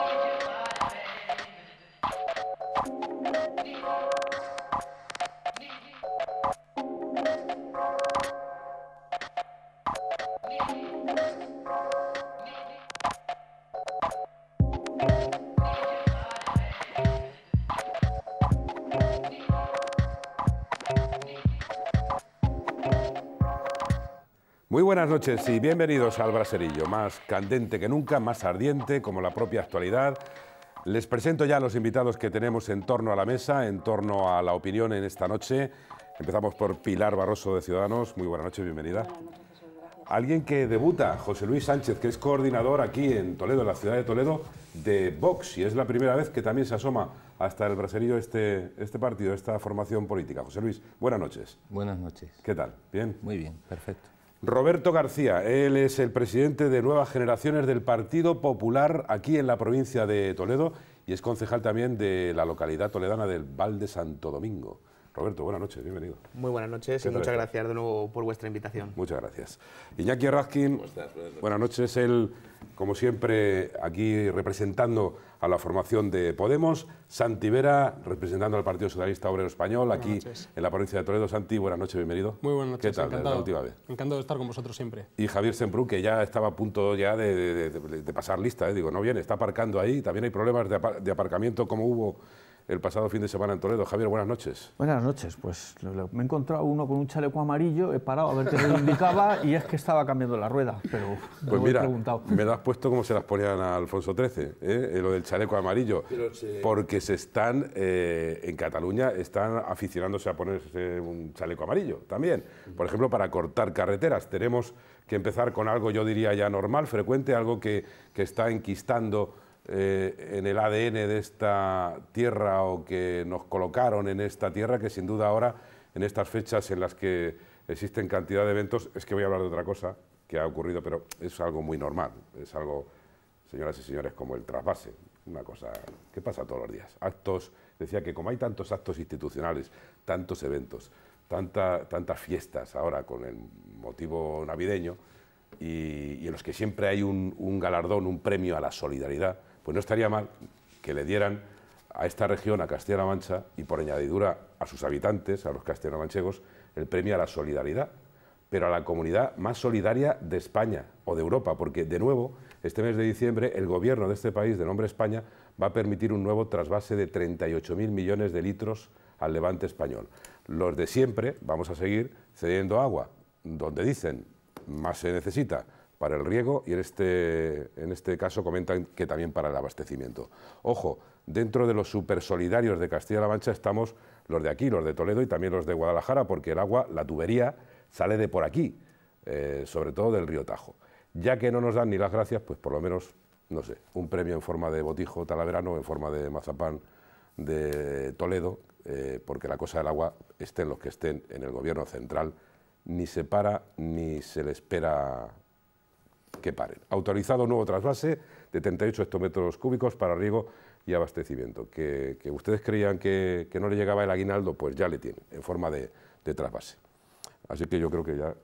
Thank you. buenas noches y bienvenidos al Braserillo, más candente que nunca, más ardiente como la propia actualidad. Les presento ya a los invitados que tenemos en torno a la mesa, en torno a la opinión en esta noche. Empezamos por Pilar Barroso de Ciudadanos. Muy buenas noches, bienvenida. Alguien que debuta, José Luis Sánchez, que es coordinador aquí en Toledo, en la ciudad de Toledo, de Vox. Y es la primera vez que también se asoma hasta el braserillo este, este partido, esta formación política. José Luis, buenas noches. Buenas noches. ¿Qué tal? ¿Bien? Muy bien, perfecto. Roberto García, él es el presidente de Nuevas Generaciones del Partido Popular aquí en la provincia de Toledo y es concejal también de la localidad toledana del Val de Santo Domingo. Roberto, buenas noches, bienvenido. Muy buenas noches y muchas gracias de nuevo por vuestra invitación. Muchas gracias. Iñaki Raskin, buenas noches. Él, como siempre, aquí representando a la formación de Podemos. Santi Vera, representando al Partido Socialista Obrero Español, aquí en la provincia de Toledo. Santi, buenas noches, bienvenido. Muy buenas noches, ¿Qué tal? Encantado. La última vez. Encantado de estar con vosotros siempre. Y Javier Semprú, que ya estaba a punto ya de, pasar lista. Eh. Digo, no viene, está aparcando ahí. También hay problemas de aparcamiento como hubo el pasado fin de semana en Toledo. Javier, buenas noches. Buenas noches. Pues me he encontrado uno con un chaleco amarillo, he parado a ver qué lo indicaba y es que estaba cambiando la rueda, pero pues me pues mira, preguntado. me has puesto como se las ponían a Alfonso XIII, ¿eh? Eh, lo del chaleco amarillo, porque se están, eh, en Cataluña, están aficionándose a ponerse un chaleco amarillo también. Por ejemplo, para cortar carreteras. Tenemos que empezar con algo, yo diría ya normal, frecuente, algo que, que está enquistando eh, en el ADN de esta tierra o que nos colocaron en esta tierra, que sin duda ahora, en estas fechas en las que existen cantidad de eventos, es que voy a hablar de otra cosa que ha ocurrido, pero es algo muy normal, es algo, señoras y señores, como el trasvase, una cosa que pasa todos los días. Actos, decía que como hay tantos actos institucionales, tantos eventos, tanta, tantas fiestas ahora con el motivo navideño, y, en los que siempre hay un galardón, un premio a la solidaridad, pues no estaría mal que le dieran a esta región, a Castilla-La Mancha, y por añadidura a sus habitantes, a los castellano el premio a la solidaridad, pero a la comunidad más solidaria de España o de Europa, porque de nuevo, este mes de diciembre, el gobierno de este país, de nombre España, va a permitir un nuevo trasvase de 38.000 millones de litros al levante español. Los de siempre vamos a seguir cediendo agua, donde dicen más se necesita, para el riego y en este, en este caso comentan que también para el abastecimiento. Ojo, dentro de los supersolidarios de Castilla-La Mancha estamos los de aquí, los de Toledo y también los de Guadalajara, porque el agua, la tubería, sale de por aquí, eh, sobre todo del río Tajo. Ya que no nos dan ni las gracias, pues por lo menos, no sé, un premio en forma de botijo talaverano, en forma de mazapán de Toledo, eh, porque la cosa del agua, estén los que estén en el gobierno central, ni se para ni se le espera que paren. Autorizado nuevo trasvase de 38 hectómetros cúbicos para riego y abastecimiento. Que, ustedes creían que, no le llegaba el aguinaldo, pues ya le tiene, en forma de, de trasvase. Así que yo creo que ya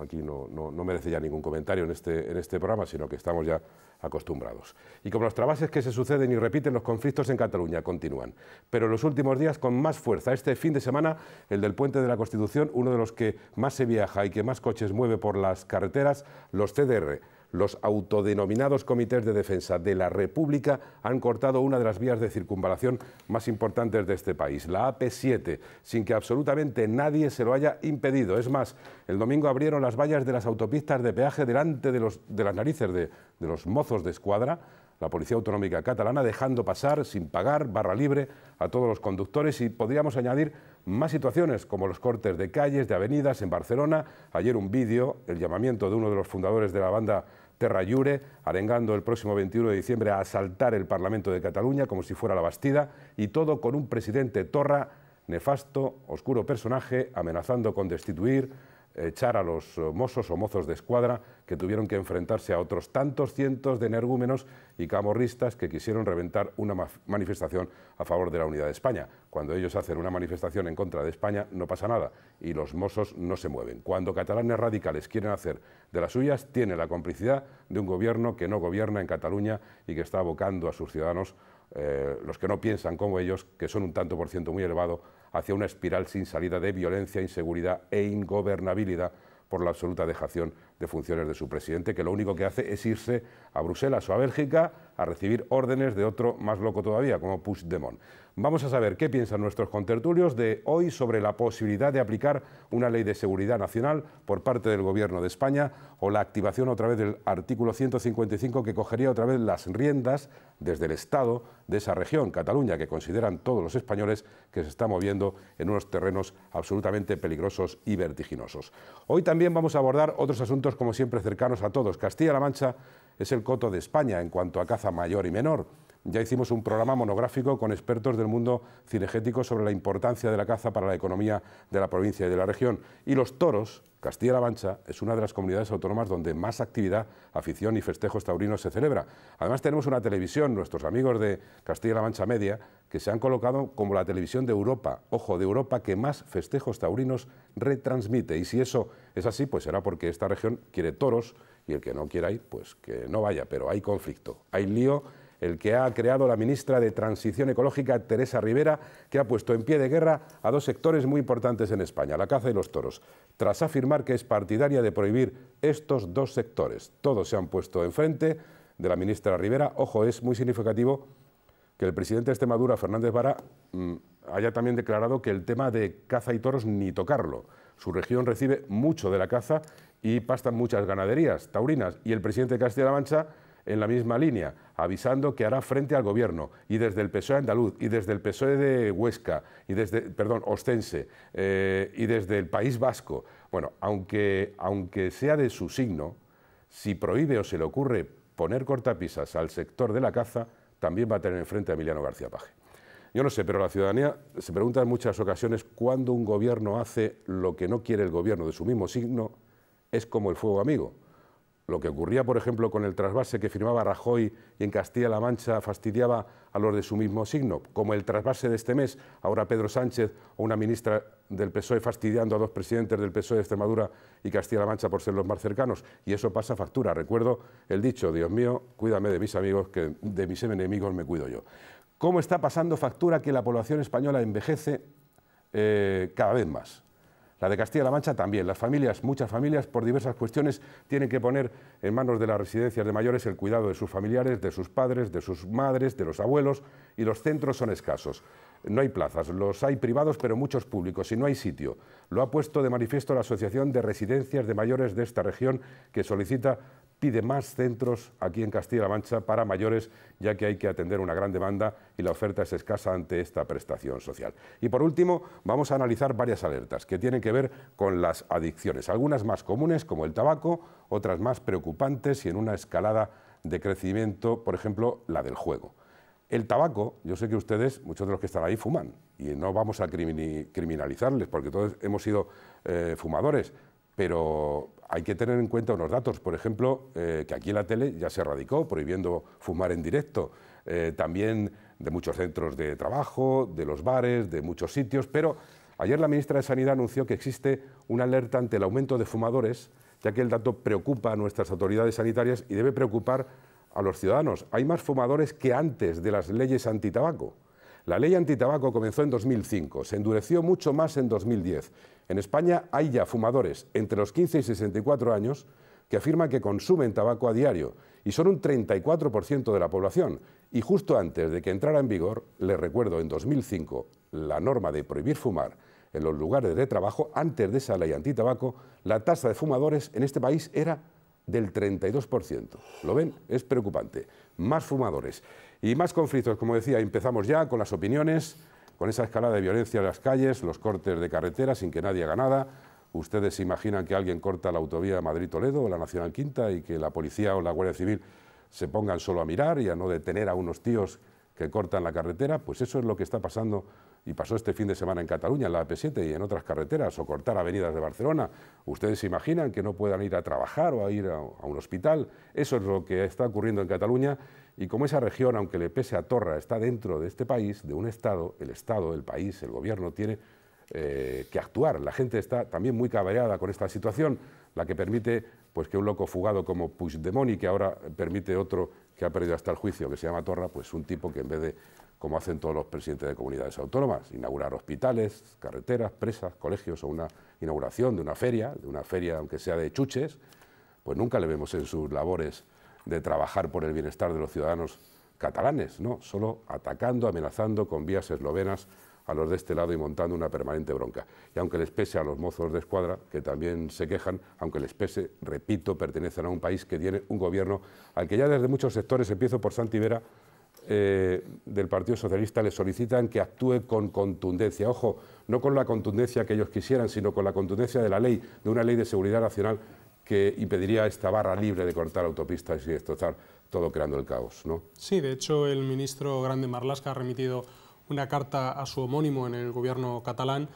aquí no, merece ya ningún comentario en este, en este programa, sino que estamos ya acostumbrados. Y como los trabases que se suceden y repiten, los conflictos en Cataluña continúan. Pero en los últimos días con más fuerza. Este fin de semana, el del Puente de la Constitución, uno de los que más se viaja y que más coches mueve por las carreteras, los CDR los autodenominados comités de defensa de la República han cortado una de las vías de circunvalación más importantes de este país, la AP7, sin que absolutamente nadie se lo haya impedido. Es más, el domingo abrieron las vallas de las autopistas de peaje delante de, las narices de los mozos de escuadra la Policía Autonómica Catalana, dejando pasar sin pagar, barra libre, a todos los conductores y podríamos añadir más situaciones como los cortes de calles, de avenidas en Barcelona. Ayer un vídeo, el llamamiento de uno de los fundadores de la banda Terrayure, arengando el próximo 21 de diciembre a asaltar el Parlamento de Cataluña como si fuera la Bastida, y todo con un presidente Torra, nefasto, oscuro personaje, amenazando con destituir, echar a los eh, mozos o mozos de escuadra que tuvieron que enfrentarse a otros tantos cientos de energúmenos y camorristas que quisieron reventar una manifestación a favor de la unidad de España. Cuando ellos hacen una manifestación en contra de España no pasa nada y los mozos no se mueven. Cuando catalanes radicales quieren hacer de las suyas, tiene la complicidad de un gobierno que no gobierna en Cataluña y que está abocando a sus ciudadanos eh, los que no piensan como ellos, que son un tanto por ciento muy elevado, hacia una espiral sin salida de violencia, inseguridad e ingobernabilidad por la absoluta dejación de funciones de su presidente, que lo único que hace es irse a Bruselas o a Bélgica a recibir órdenes de otro más loco todavía, como Puigdemont. Vamos a saber qué piensan nuestros contertulios de hoy sobre la posibilidad de aplicar una ley de seguridad nacional por parte del Gobierno de España o la activación otra vez del artículo 155 que cogería otra vez las riendas desde el Estado de esa región, Cataluña, que consideran todos los españoles que se está moviendo en unos terrenos absolutamente peligrosos y vertiginosos. Hoy también vamos a abordar otros asuntos como siempre cercanos a todos. Castilla-La Mancha es el coto de España en cuanto a caza mayor y menor ya hicimos un programa monográfico con expertos del mundo cinegético sobre la importancia de la caza para la economía de la provincia y de la región. Y los toros, Castilla-La Mancha es una de las comunidades autónomas donde más actividad, afición y festejos taurinos se celebra. Además tenemos una televisión, nuestros amigos de Castilla-La Mancha Media, que se han colocado como la televisión de Europa, ojo, de Europa que más festejos taurinos retransmite. Y si eso es así, pues será porque esta región quiere toros y el que no quiera ir, pues que no vaya, pero hay conflicto, hay lío el que ha creado la ministra de Transición Ecológica, Teresa Rivera, que ha puesto en pie de guerra a dos sectores muy importantes en España, la caza y los toros, tras afirmar que es partidaria de prohibir estos dos sectores. Todos se han puesto enfrente de la ministra Rivera. Ojo, es muy significativo que el presidente de Extremadura, Fernández Vara, mm, haya también declarado que el tema de caza y toros ni tocarlo. Su región recibe mucho de la caza y pastan muchas ganaderías taurinas. Y el presidente de Castilla-La Mancha en la misma línea, avisando que hará frente al gobierno y desde el PSOE andaluz y desde el PSOE de Huesca y desde, perdón, Ostense eh, y desde el País Vasco. Bueno, aunque, aunque sea de su signo, si prohíbe o se le ocurre poner cortapisas al sector de la caza, también va a tener enfrente a Emiliano García Paje. Yo no sé, pero la ciudadanía se pregunta en muchas ocasiones cuándo un gobierno hace lo que no quiere el gobierno de su mismo signo, es como el fuego amigo lo que ocurría, por ejemplo, con el trasvase que firmaba Rajoy y en Castilla-La Mancha fastidiaba a los de su mismo signo, como el trasvase de este mes, ahora Pedro Sánchez o una ministra del PSOE fastidiando a dos presidentes del PSOE de Extremadura y Castilla-La Mancha por ser los más cercanos. Y eso pasa factura. Recuerdo el dicho, Dios mío, cuídame de mis amigos, que de mis enemigos me cuido yo. ¿Cómo está pasando factura que la población española envejece eh, cada vez más? La de Castilla-La Mancha también. Las familias, muchas familias, por diversas cuestiones, tienen que poner en manos de las residencias de mayores el cuidado de sus familiares, de sus padres, de sus madres, de los abuelos, y los centros son escasos. No hay plazas, los hay privados, pero muchos públicos, y no hay sitio. Lo ha puesto de manifiesto la Asociación de Residencias de Mayores de esta región, que solicita pide más centros aquí en Castilla-La Mancha para mayores, ya que hay que atender una gran demanda y la oferta es escasa ante esta prestación social. Y por último, vamos a analizar varias alertas que tienen que ver con las adicciones, algunas más comunes como el tabaco, otras más preocupantes y en una escalada de crecimiento, por ejemplo, la del juego. El tabaco, yo sé que ustedes, muchos de los que están ahí, fuman y no vamos a criminalizarles porque todos hemos sido eh, fumadores, pero hay que tener en cuenta unos datos, por ejemplo, eh, que aquí en la tele ya se erradicó, prohibiendo fumar en directo, eh, también de muchos centros de trabajo, de los bares, de muchos sitios, pero ayer la ministra de Sanidad anunció que existe una alerta ante el aumento de fumadores, ya que el dato preocupa a nuestras autoridades sanitarias y debe preocupar a los ciudadanos. Hay más fumadores que antes de las leyes antitabaco. La ley antitabaco comenzó en 2005, se endureció mucho más en 2010. En España hay ya fumadores entre los 15 y 64 años que afirman que consumen tabaco a diario y son un 34% de la población. Y justo antes de que entrara en vigor, les recuerdo, en 2005, la norma de prohibir fumar en los lugares de trabajo, antes de esa ley antitabaco, la tasa de fumadores en este país era del 32%. ¿Lo ven? Es preocupante. Más fumadores. Y más conflictos, como decía, empezamos ya con las opiniones, con esa escalada de violencia en las calles, los cortes de carretera sin que nadie haga nada. Ustedes se imaginan que alguien corta la autovía Madrid-Toledo o la Nacional Quinta y que la policía o la Guardia Civil se pongan solo a mirar y a no detener a unos tíos que cortan la carretera, pues eso es lo que está pasando y pasó este fin de semana en Cataluña, en la AP7 y en otras carreteras, o cortar avenidas de Barcelona. ¿Ustedes se imaginan que no puedan ir a trabajar o a ir a, un hospital? Eso es lo que está ocurriendo en Cataluña y como esa región, aunque le pese a Torra, está dentro de este país, de un Estado, el Estado, el país, el gobierno tiene eh, que actuar. La gente está también muy cabreada con esta situación, la que permite pues, que un loco fugado como Puigdemont y que ahora permite otro que ha perdido hasta el juicio, que se llama Torra, pues un tipo que en vez de como hacen todos los presidentes de comunidades autónomas, inaugurar hospitales, carreteras, presas, colegios o una inauguración de una feria, de una feria aunque sea de chuches, pues nunca le vemos en sus labores de trabajar por el bienestar de los ciudadanos catalanes, no, solo atacando, amenazando con vías eslovenas a los de este lado y montando una permanente bronca. Y aunque les pese a los mozos de escuadra, que también se quejan, aunque les pese, repito, pertenecen a un país que tiene un gobierno al que ya desde muchos sectores, empiezo por Santivera, eh, del Partido Socialista le solicitan que actúe con contundencia. Ojo, no con la contundencia que ellos quisieran, sino con la contundencia de la ley, de una ley de seguridad nacional que impediría esta barra libre de cortar autopistas y destrozar todo creando el caos. Sí, de hecho el ministro Grande Marlasca ha remitido una carta a su homónimo en el gobierno catalán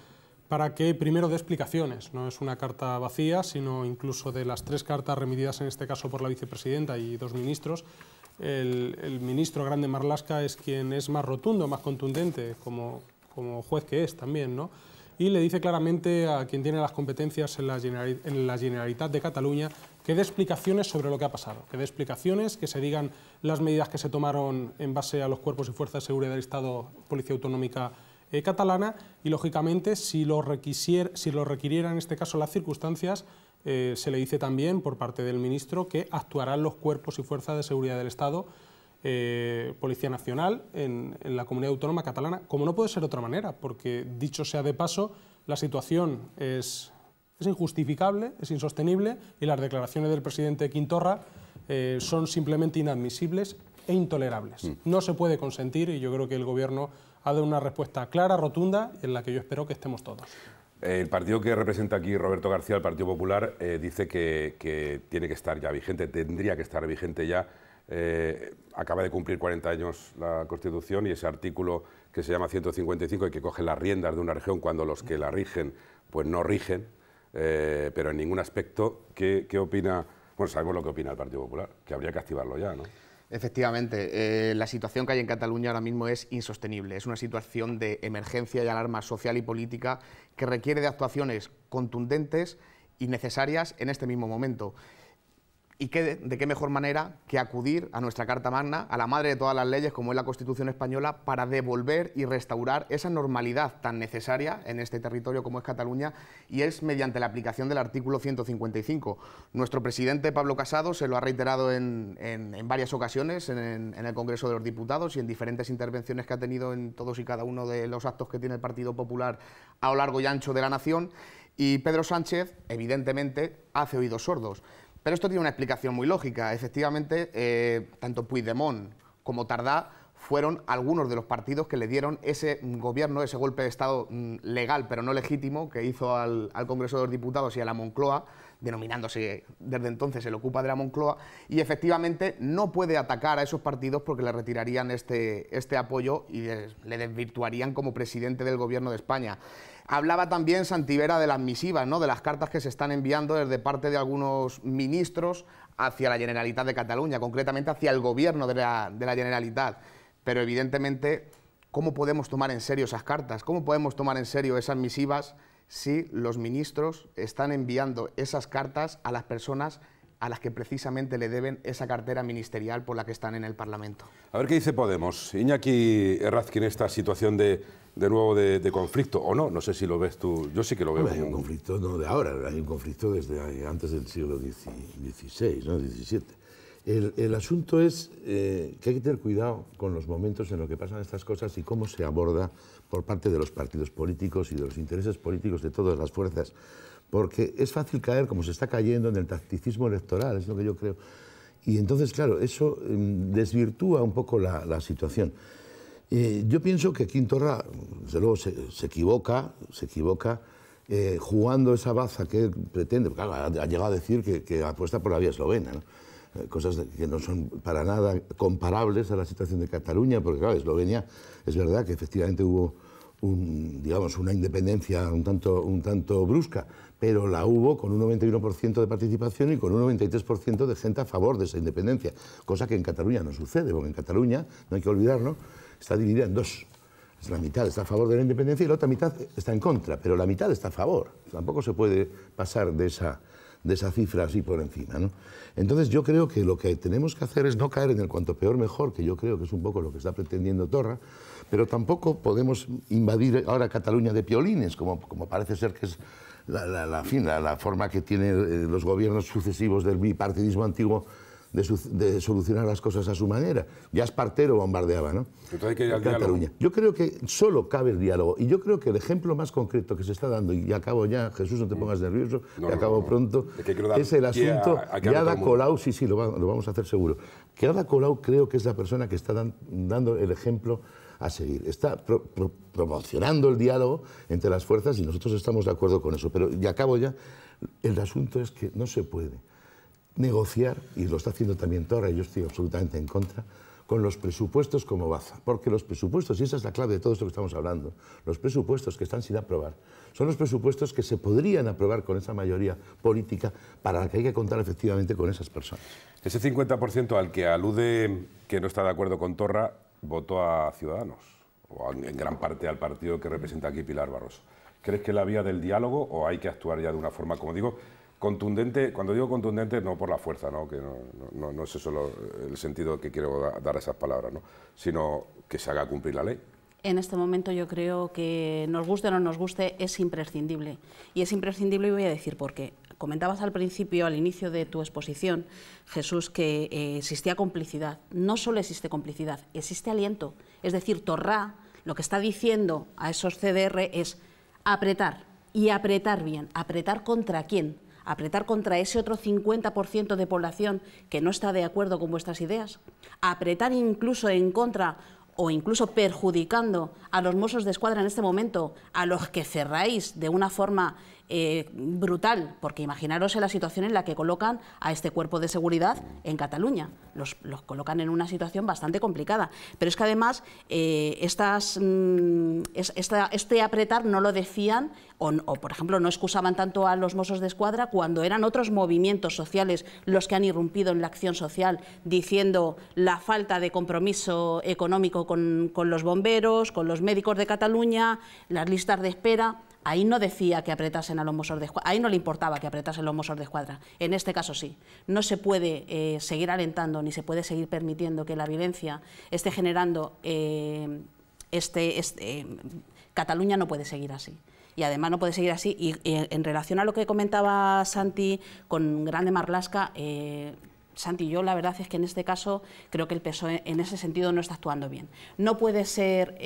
para que primero dé explicaciones. No es una carta vacía, sino incluso de las tres cartas remitidas en este caso por la vicepresidenta y dos ministros, el, ministro Grande Marlasca es quien es más rotundo, más contundente, como, juez que es también, ¿no? y le dice claramente a quien tiene las competencias en la, Generalitat de Cataluña que dé explicaciones sobre lo que ha pasado, que dé explicaciones, que se digan las medidas que se tomaron en base a los cuerpos y fuerzas de seguridad del Estado, Policía Autonómica eh, Catalana, y lógicamente si lo, si lo requiriera en este caso las circunstancias, eh, se le dice también por parte del ministro que actuarán los cuerpos y fuerzas de seguridad del Estado, eh, Policía Nacional, en, la comunidad autónoma catalana, como no puede ser de otra manera, porque dicho sea de paso, la situación es, injustificable, es insostenible y las declaraciones del presidente Quintorra eh, son simplemente inadmisibles e intolerables. Mm. No se puede consentir y yo creo que el Gobierno ha dado una respuesta clara, rotunda, en la que yo espero que estemos todos. El partido que representa aquí Roberto García, el Partido Popular, eh, dice que, tiene que estar ya vigente, tendría que estar vigente ya. Eh, acaba de cumplir 40 años la Constitución y ese artículo que se llama 155 y que coge las riendas de una región cuando los que la rigen pues no rigen, eh, pero en ningún aspecto. ¿Qué, ¿Qué opina? Bueno, sabemos lo que opina el Partido Popular, que habría que activarlo ya, ¿no? Efectivamente, eh, la situación que hay en Cataluña ahora mismo es insostenible. Es una situación de emergencia y alarma social y política que requiere de actuaciones contundentes y necesarias en este mismo momento. ¿Y de qué mejor manera que acudir a nuestra Carta Magna, a la madre de todas las leyes como es la Constitución española, para devolver y restaurar esa normalidad tan necesaria en este territorio como es Cataluña? Y es mediante la aplicación del artículo 155. Nuestro presidente Pablo Casado se lo ha reiterado en, varias ocasiones en el Congreso de los Diputados y en diferentes intervenciones que ha tenido en todos y cada uno de los actos que tiene el Partido Popular a lo largo y ancho de la nación. Y Pedro Sánchez, evidentemente, hace oídos sordos. Pero esto tiene una explicación muy lógica. Efectivamente, eh, tanto Puigdemont como Tardá fueron algunos de los partidos que le dieron ese gobierno, ese golpe de Estado mm, legal pero no legítimo que hizo al, Congreso de los Diputados y a la Moncloa, denominándose desde entonces el ocupa de la Moncloa, y efectivamente no puede atacar a esos partidos porque le retirarían este, este apoyo y le desvirtuarían como presidente del gobierno de España. Hablaba también Santivera de las misivas, ¿no? de las cartas que se están enviando desde parte de algunos ministros hacia la Generalitat de Cataluña, concretamente hacia el gobierno de la, de la Generalitat. Pero evidentemente, ¿cómo podemos tomar en serio esas cartas? ¿Cómo podemos tomar en serio esas misivas si los ministros están enviando esas cartas a las personas a las que precisamente le deben esa cartera ministerial por la que están en el Parlamento. A ver qué dice Podemos. Iñaki en esta situación de, nuevo de, conflicto, o no, no sé si lo ves tú, yo sí que lo veo. hay un conflicto, no de ahora, hay un conflicto desde eh, antes del siglo XVI, ¿no? XVII. El, asunto es eh, que hay que tener cuidado con los momentos en los que pasan estas cosas y cómo se aborda por parte de los partidos políticos y de los intereses políticos de todas las fuerzas porque es fácil caer, como se está cayendo, en el tacticismo electoral, es lo que yo creo. Y entonces, claro, eso em, desvirtúa un poco la, situación. Eh, yo pienso que Quintorra, desde luego, se, equivoca, se equivoca eh, jugando esa baza que él pretende, claro, ha, llegado a decir que, apuesta por la vía eslovena, eh, cosas que no son para nada comparables a la situación de Cataluña, porque claro, Eslovenia es verdad que efectivamente hubo digamos, una independencia un tanto, un tanto brusca, pero la hubo con un 91% de participación y con un 93% de gente a favor de esa independencia, cosa que en Cataluña no sucede, porque en Cataluña, no hay que olvidarlo, está dividida en dos. Es la mitad está a favor de la independencia y la otra mitad está en contra, pero la mitad está a favor. Tampoco se puede pasar de esa, de esa cifra así por encima. ¿no? Entonces yo creo que lo que tenemos que hacer es no caer en el cuanto peor mejor, que yo creo que es un poco lo que está pretendiendo Torra, pero tampoco podemos invadir ahora Cataluña de piolines, como, como parece ser que es la, la, forma que tienen eh, los gobiernos sucesivos del bipartidismo antiguo de, solucionar las cosas a su manera. Ya Espartero bombardeaba, ¿no? Cataluña. Yo creo que solo cabe el diálogo. Y yo creo que el ejemplo más concreto que se está dando, y acabo ya, Jesús, no te pongas nervioso, acabo pronto, es, el asunto que Ada Colau, sí, sí, lo, vamos a hacer seguro. Que Ada Colau creo que es la persona que está dando el ejemplo a seguir. Está promocionando el diálogo entre las fuerzas y nosotros estamos de acuerdo con eso. Pero, y acabo ya, el asunto es que no se puede negociar, y lo está haciendo también Torra, y yo estoy absolutamente en contra, con los presupuestos como baza. Porque los presupuestos, y esa es la clave de todo esto que estamos hablando, los presupuestos que están sin aprobar, son los presupuestos que se podrían aprobar con esa mayoría política para la que hay que contar efectivamente con esas personas. Ese 50% al que alude que no está de acuerdo con Torra voto a Ciudadanos, o en gran parte al partido que representa aquí Pilar Barroso. ¿Crees que la vía del diálogo o hay que actuar ya de una forma, como digo, contundente? Cuando digo contundente, no por la fuerza, ¿no? que no, es eso el sentido que quiero dar a esas palabras, ¿no? sino que se haga cumplir la ley en este momento yo creo que nos guste o no nos guste es imprescindible. Y es imprescindible y voy a decir por qué. Comentabas al principio, al inicio de tu exposición, Jesús, que eh, existía complicidad. No solo existe complicidad, existe aliento. Es decir, Torrá lo que está diciendo a esos CDR es apretar y apretar bien. ¿Apretar contra quién? apretar contra ese otro 50% de población que no está de acuerdo con vuestras ideas, apretar incluso en contra o incluso perjudicando a los mozos de escuadra en este momento, a los que cerráis de una forma eh, brutal, porque imaginaros la situación en la que colocan a este cuerpo de seguridad en Cataluña. Los, colocan en una situación bastante complicada. Pero es que además eh, estas, mm, este apretar no lo decían o, o, por ejemplo, no excusaban tanto a los mozos de escuadra cuando eran otros movimientos sociales los que han irrumpido en la acción social diciendo la falta de compromiso económico con, con los bomberos, con los médicos de Cataluña, las listas de espera. Ahí no decía que apretasen los de ahí no le importaba que apretasen los Mossos de Escuadra. En este caso sí. No se puede eh, seguir alentando ni se puede seguir permitiendo que la violencia esté generando. Eh, este, este eh, Cataluña no puede seguir así. Y además no puede seguir así. Y, en relación a lo que comentaba Santi con Grande Marlasca. Santi, yo la verdad es que en este caso creo que el PSOE en ese sentido no está actuando bien. No puede ser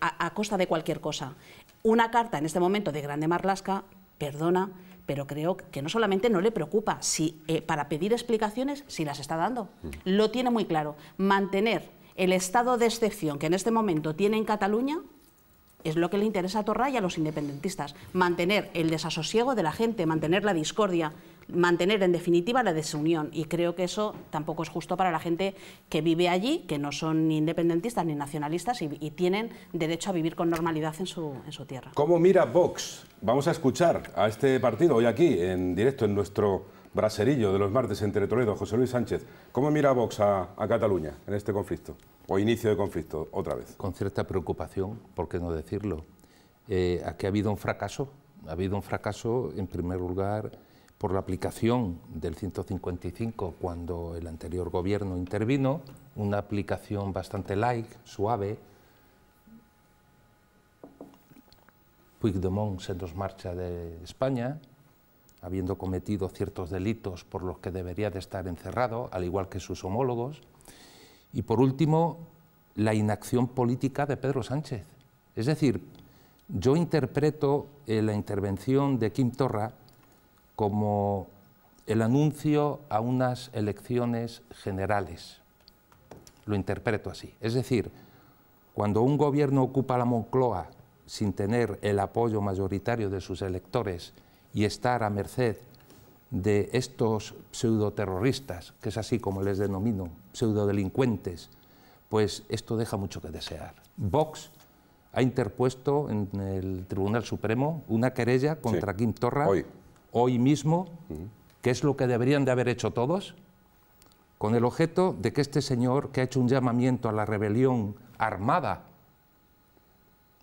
a, costa de cualquier cosa. Una carta en este momento de Grande Marlasca, perdona, pero creo que no solamente no le preocupa, si eh, para pedir explicaciones, si las está dando. Mm. Lo tiene muy claro. Mantener el estado de excepción que en este momento tiene en Cataluña es lo que le interesa a Torra y a los independentistas. Mantener el desasosiego de la gente, mantener la discordia, mantener en definitiva la desunión y creo que eso tampoco es justo para la gente que vive allí, que no son ni independentistas ni nacionalistas y, tienen derecho a vivir con normalidad en su, tierra. ¿Cómo mira Vox? Vamos a escuchar a este partido hoy aquí, en directo, en nuestro braserillo de los martes entre Toledo, José Luis Sánchez. ¿Cómo mira Vox a, Cataluña en este conflicto? O inicio de conflicto, otra vez. Con cierta preocupación, ¿por qué no decirlo? Eh, aquí ha habido un fracaso. Ha habido un fracaso, en primer lugar, por la aplicación del 155 cuando el anterior gobierno intervino, una aplicación bastante light, suave. Puigdemont se nos marcha de España, habiendo cometido ciertos delitos por los que debería de estar encerrado, al igual que sus homólogos. Y por último, la inacción política de Pedro Sánchez. Es decir, yo interpreto eh, la intervención de Kim Torra como el anuncio a unas elecciones generales. Lo interpreto así. Es decir, cuando un gobierno ocupa la Moncloa sin tener el apoyo mayoritario de sus electores y estar a merced de estos pseudoterroristas, que es así como les denomino, pseudodelincuentes, pues esto deja mucho que desear. Vox ha interpuesto en el Tribunal Supremo una querella contra Kim Torra hoy mismo, que es lo que deberían de haber hecho todos, con el objeto de que este señor que ha hecho un llamamiento a la rebelión armada,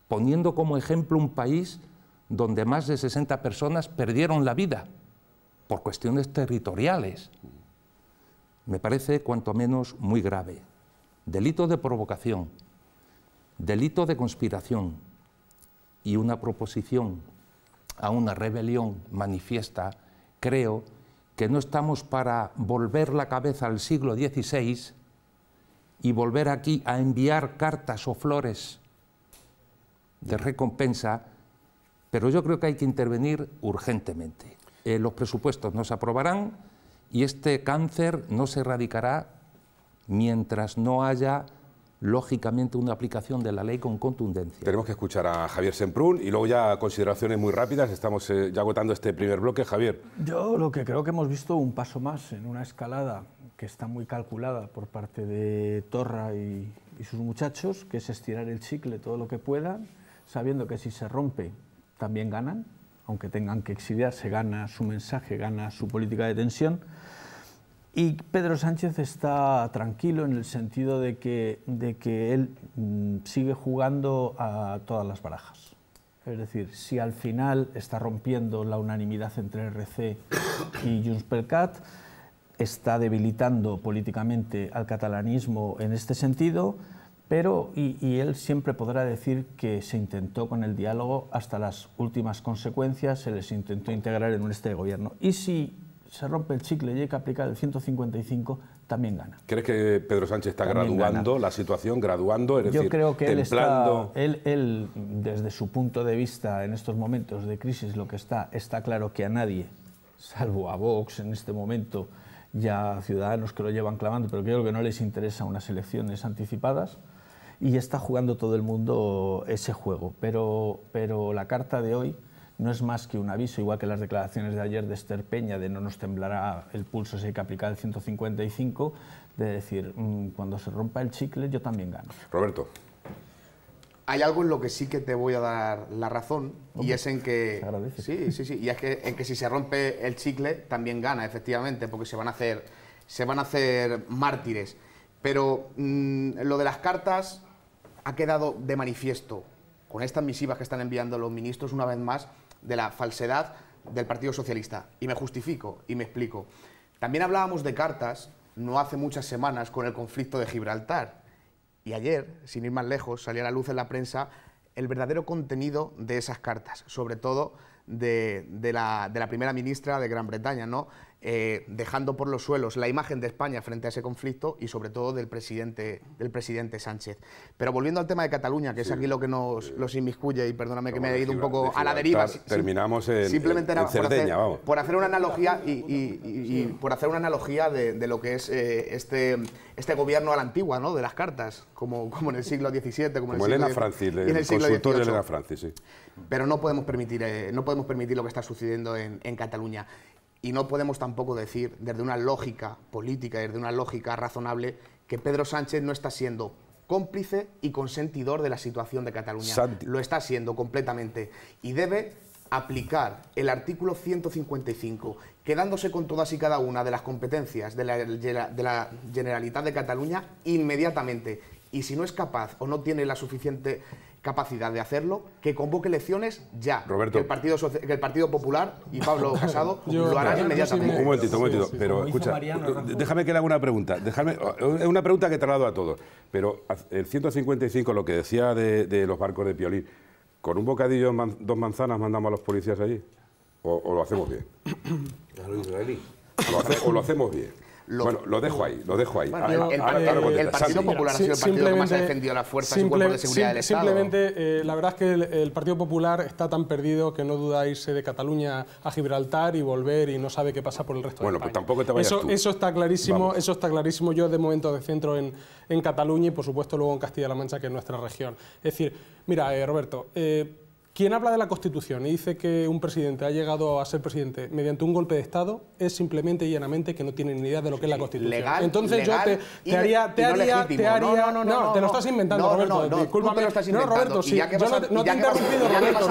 poniendo como ejemplo un país donde más de 60 personas perdieron la vida por cuestiones territoriales, me parece cuanto menos muy grave. Delito de provocación, delito de conspiración y una proposición a una rebelión manifiesta, creo que no estamos para volver la cabeza al siglo XVI y volver aquí a enviar cartas o flores de recompensa, pero yo creo que hay que intervenir urgentemente. Eh, los presupuestos no se aprobarán y este cáncer no se erradicará mientras no haya lógicamente una aplicación de la ley con contundencia. Tenemos que escuchar a Javier Semprún y luego ya consideraciones muy rápidas. Estamos eh, ya agotando este primer bloque. Javier. Yo lo que creo que hemos visto un paso más en una escalada que está muy calculada por parte de Torra y, sus muchachos, que es estirar el chicle todo lo que puedan, sabiendo que si se rompe también ganan, aunque tengan que exiliarse, gana su mensaje, gana su política de tensión. Y Pedro Sánchez está tranquilo en el sentido de que, de que él mm, sigue jugando a todas las barajas. Es decir, si al final está rompiendo la unanimidad entre RC y Junts per Cat, está debilitando políticamente al catalanismo en este sentido, pero y, él siempre podrá decir que se intentó con el diálogo hasta las últimas consecuencias, se les intentó integrar en este gobierno. Y si se rompe el chicle y hay que aplicar el 155, también gana. ¿Crees que Pedro Sánchez está graduando la situación, graduando? Yo creo que él, está, él, desde su punto de vista, en estos momentos de crisis, lo que está, está claro que a nadie, salvo a Vox en este momento, ya ciudadanos que lo llevan clamando, pero creo que no les interesa unas elecciones anticipadas y está jugando todo el mundo ese juego. Pero, pero la carta de hoy no es más que un aviso, igual que las declaraciones de ayer de Esther Peña, de no nos temblará el pulso si hay que aplicar el 155, de decir, mm, cuando se rompa el chicle yo también gano. Roberto. Hay algo en lo que sí que te voy a dar la razón y es en que sí, sí, sí, y es que en que si se rompe el chicle también gana efectivamente porque se van a hacer se van a hacer mártires, pero mm, lo de las cartas ha quedado de manifiesto con estas misivas que están enviando los ministros una vez más de la falsedad del Partido Socialista. Y me justifico y me explico. También hablábamos de cartas no hace muchas semanas con el conflicto de Gibraltar. Y ayer, sin ir más lejos, salía a la luz en la prensa el verdadero contenido de esas cartas, sobre todo de, la, primera ministra de Gran Bretaña, ¿no? Eh, dejando por los suelos la imagen de España frente a ese conflicto y sobre todo del presidente, del presidente Sánchez. Pero volviendo al tema de Cataluña, que es aquí lo que nos inmiscuye, y perdóname que me he ido un poco a la deriva. Terminamos en, simplemente Cerdeña, por hacer, una analogía y, por hacer una analogía de, lo que es eh, este, este gobierno a la antigua, ¿no? De las cartas, como, como en el siglo XVII, como, en el siglo Elena Francis, el, de Elena Francis, pero no podemos permitir, eh, no podemos permitir lo que está sucediendo en, Cataluña. Y no podemos tampoco decir, desde una lógica política, desde una lógica razonable, que Pedro Sánchez no está siendo cómplice y consentidor de la situación de Cataluña. Lo está siendo completamente. Y debe aplicar el artículo 155, quedándose con todas y cada una de las competencias de la, de la Generalitat de Cataluña inmediatamente. Y si no es capaz o no tiene la suficiente capacidad de hacerlo, que convoque elecciones ya. Roberto. Que el Partido, el Partido Popular y Pablo Casado lo harán inmediatamente. Un momentito, un momentito. pero escucha, eh, déjame que le haga una pregunta. es eh, una pregunta que he traslado a todos. Pero el 155, lo que decía de, los barcos de Piolín, ¿con un bocadillo, dos manzanas mandamos a los policías allí? ¿O, lo hacemos bien? ¿O lo hacemos bien? Lo... Bueno, lo dejo ahí, lo dejo ahí. el, Partido Popular ha sido el partido que más ha defendido las fuerzas y de seguridad del Simplemente, eh, la verdad es que el, Partido Popular está tan perdido que no duda irse de Cataluña a Gibraltar y volver y no sabe qué pasa por el resto de España. Bueno, pues tampoco te eso, Eso está clarísimo, eso está clarísimo. Yo de momento de centro en, Cataluña y por supuesto luego en Castilla-La Mancha, que es nuestra región. Es decir, mira, eh, Roberto... Eh, quien habla de la Constitución y dice que un presidente ha llegado a ser presidente mediante un golpe de Estado es simplemente y llanamente que no tiene ni idea de lo que es la Constitución. Legal, Entonces yo te, te haría... Te haría, te haría no, no, no, te lo estás inventando, Roberto. No, discúlpame. Lo estás inventando. No, Roberto, sí. no, te he interrumpido, Roberto.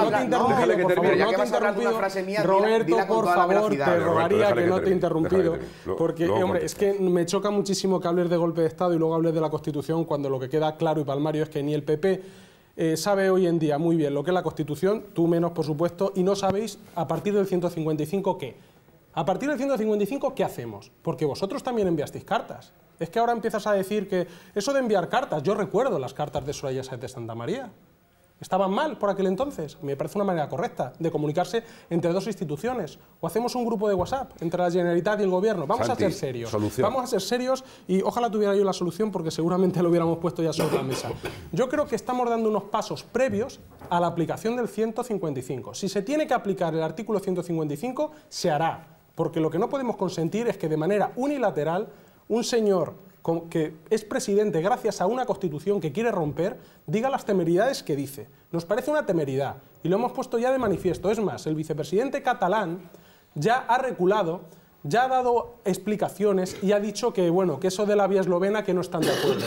No te he interrumpido, por favor. No te he interrumpido. Roberto, por favor, te rogaría que no te he interrumpido. Porque, hombre, es que me choca muchísimo que hables de golpe de Estado y luego hables de la Constitución cuando lo que queda claro y palmario es que ni el PP eh, sabe hoy en día muy bien lo que es la Constitución, tú menos por supuesto, y no sabéis a partir del 155 qué. A partir del 155, ¿qué hacemos? Porque vosotros también enviasteis cartas. Es que ahora empiezas a decir que eso de enviar cartas, yo recuerdo las cartas de Soraya Sáenz de Santa María. Estaban mal por aquel entonces. Me parece una manera correcta de comunicarse entre dos instituciones. O hacemos un grupo de WhatsApp entre la Generalitat y el Gobierno. Vamos a ser serios. Vamos a ser serios y ojalá tuviera yo la solución porque seguramente lo hubiéramos puesto ya sobre la mesa. Yo creo que estamos dando unos pasos previos a la aplicación del 155. Si se tiene que aplicar el artículo 155, se hará. Porque lo que no podemos consentir es que de manera unilateral un señor que es presidente gracias a una constitución que quiere romper, diga las temeridades que dice. Nos parece una temeridad y lo hemos puesto ya de manifiesto. Es más, el vicepresidente catalán ya ha reculado, ya ha dado explicaciones y ha dicho que, bueno, que eso de la vía eslovena que no están de acuerdo.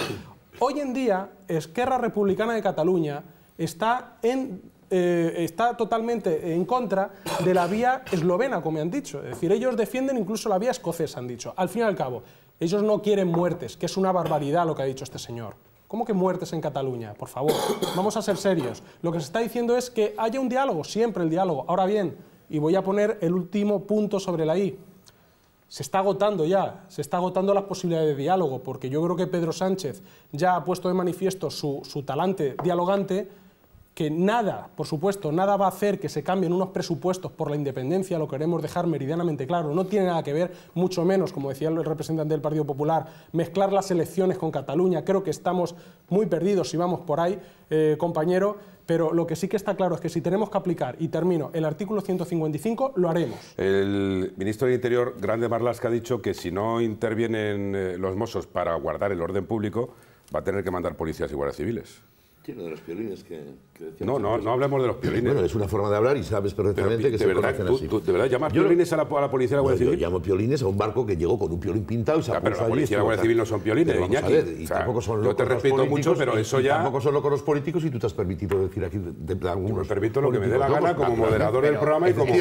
Hoy en día, Esquerra Republicana de Cataluña está en eh, está totalmente en contra de la vía eslovena, como han dicho. Es decir, ellos defienden incluso la vía escocesa, han dicho. Al fin y al cabo, ellos no quieren muertes, que es una barbaridad lo que ha dicho este señor. ¿Cómo que muertes en Cataluña? Por favor, vamos a ser serios. Lo que se está diciendo es que haya un diálogo, siempre el diálogo. Ahora bien, y voy a poner el último punto sobre la I. Se está agotando ya, se está agotando las posibilidades de diálogo, porque yo creo que Pedro Sánchez ya ha puesto de manifiesto su, su talante dialogante, que nada, por supuesto, nada va a hacer que se cambien unos presupuestos por la independencia, lo queremos dejar meridianamente claro, no tiene nada que ver, mucho menos, como decía el representante del Partido Popular, mezclar las elecciones con Cataluña, creo que estamos muy perdidos si vamos por ahí, eh, compañero, pero lo que sí que está claro es que si tenemos que aplicar, y termino, el artículo 155, lo haremos. El ministro del Interior, Grande Marlaska, ha dicho que si no intervienen eh, los Mossos para guardar el orden público, va a tener que mandar policías y guardias civiles de los piolines que, que No, no, no hablemos de los piolines. Bueno, es una forma de hablar y sabes perfectamente que de se verdad, conocen así. ¿De verdad llamas yo, piolines a la, a la policía de la Guardia Civil? Yo llamo piolines a un barco que llegó con un piolín pintado ah, Pero la policía de la Guardia Civil no son piolines, pero y tampoco son locos Yo te respeto mucho, pero eso ya... Tampoco son locos los políticos y tú te has permitido decir aquí... De, de algunos me permito lo que me dé la gana como moderador del programa y como Y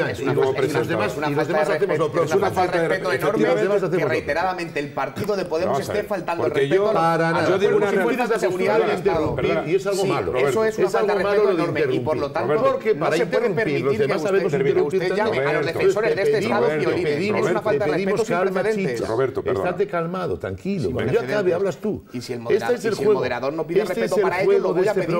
demás hacemos lo propio. Es una falta de respeto enorme que reiteradamente el partido de Podemos esté faltando el respeto a la seguridad del Estado. Y es algo algo sí, malo. Eso es una falta de respeto enorme y por lo tanto porque no se puede permitir los demás que usted, usted llame a los defensores de este Estado y Es una falta de respeto Roberto, Estate calmado, tranquilo. Cuando yo acabe, hablas tú. Y si el este moderador no pide este respeto para ello lo voy a este pedir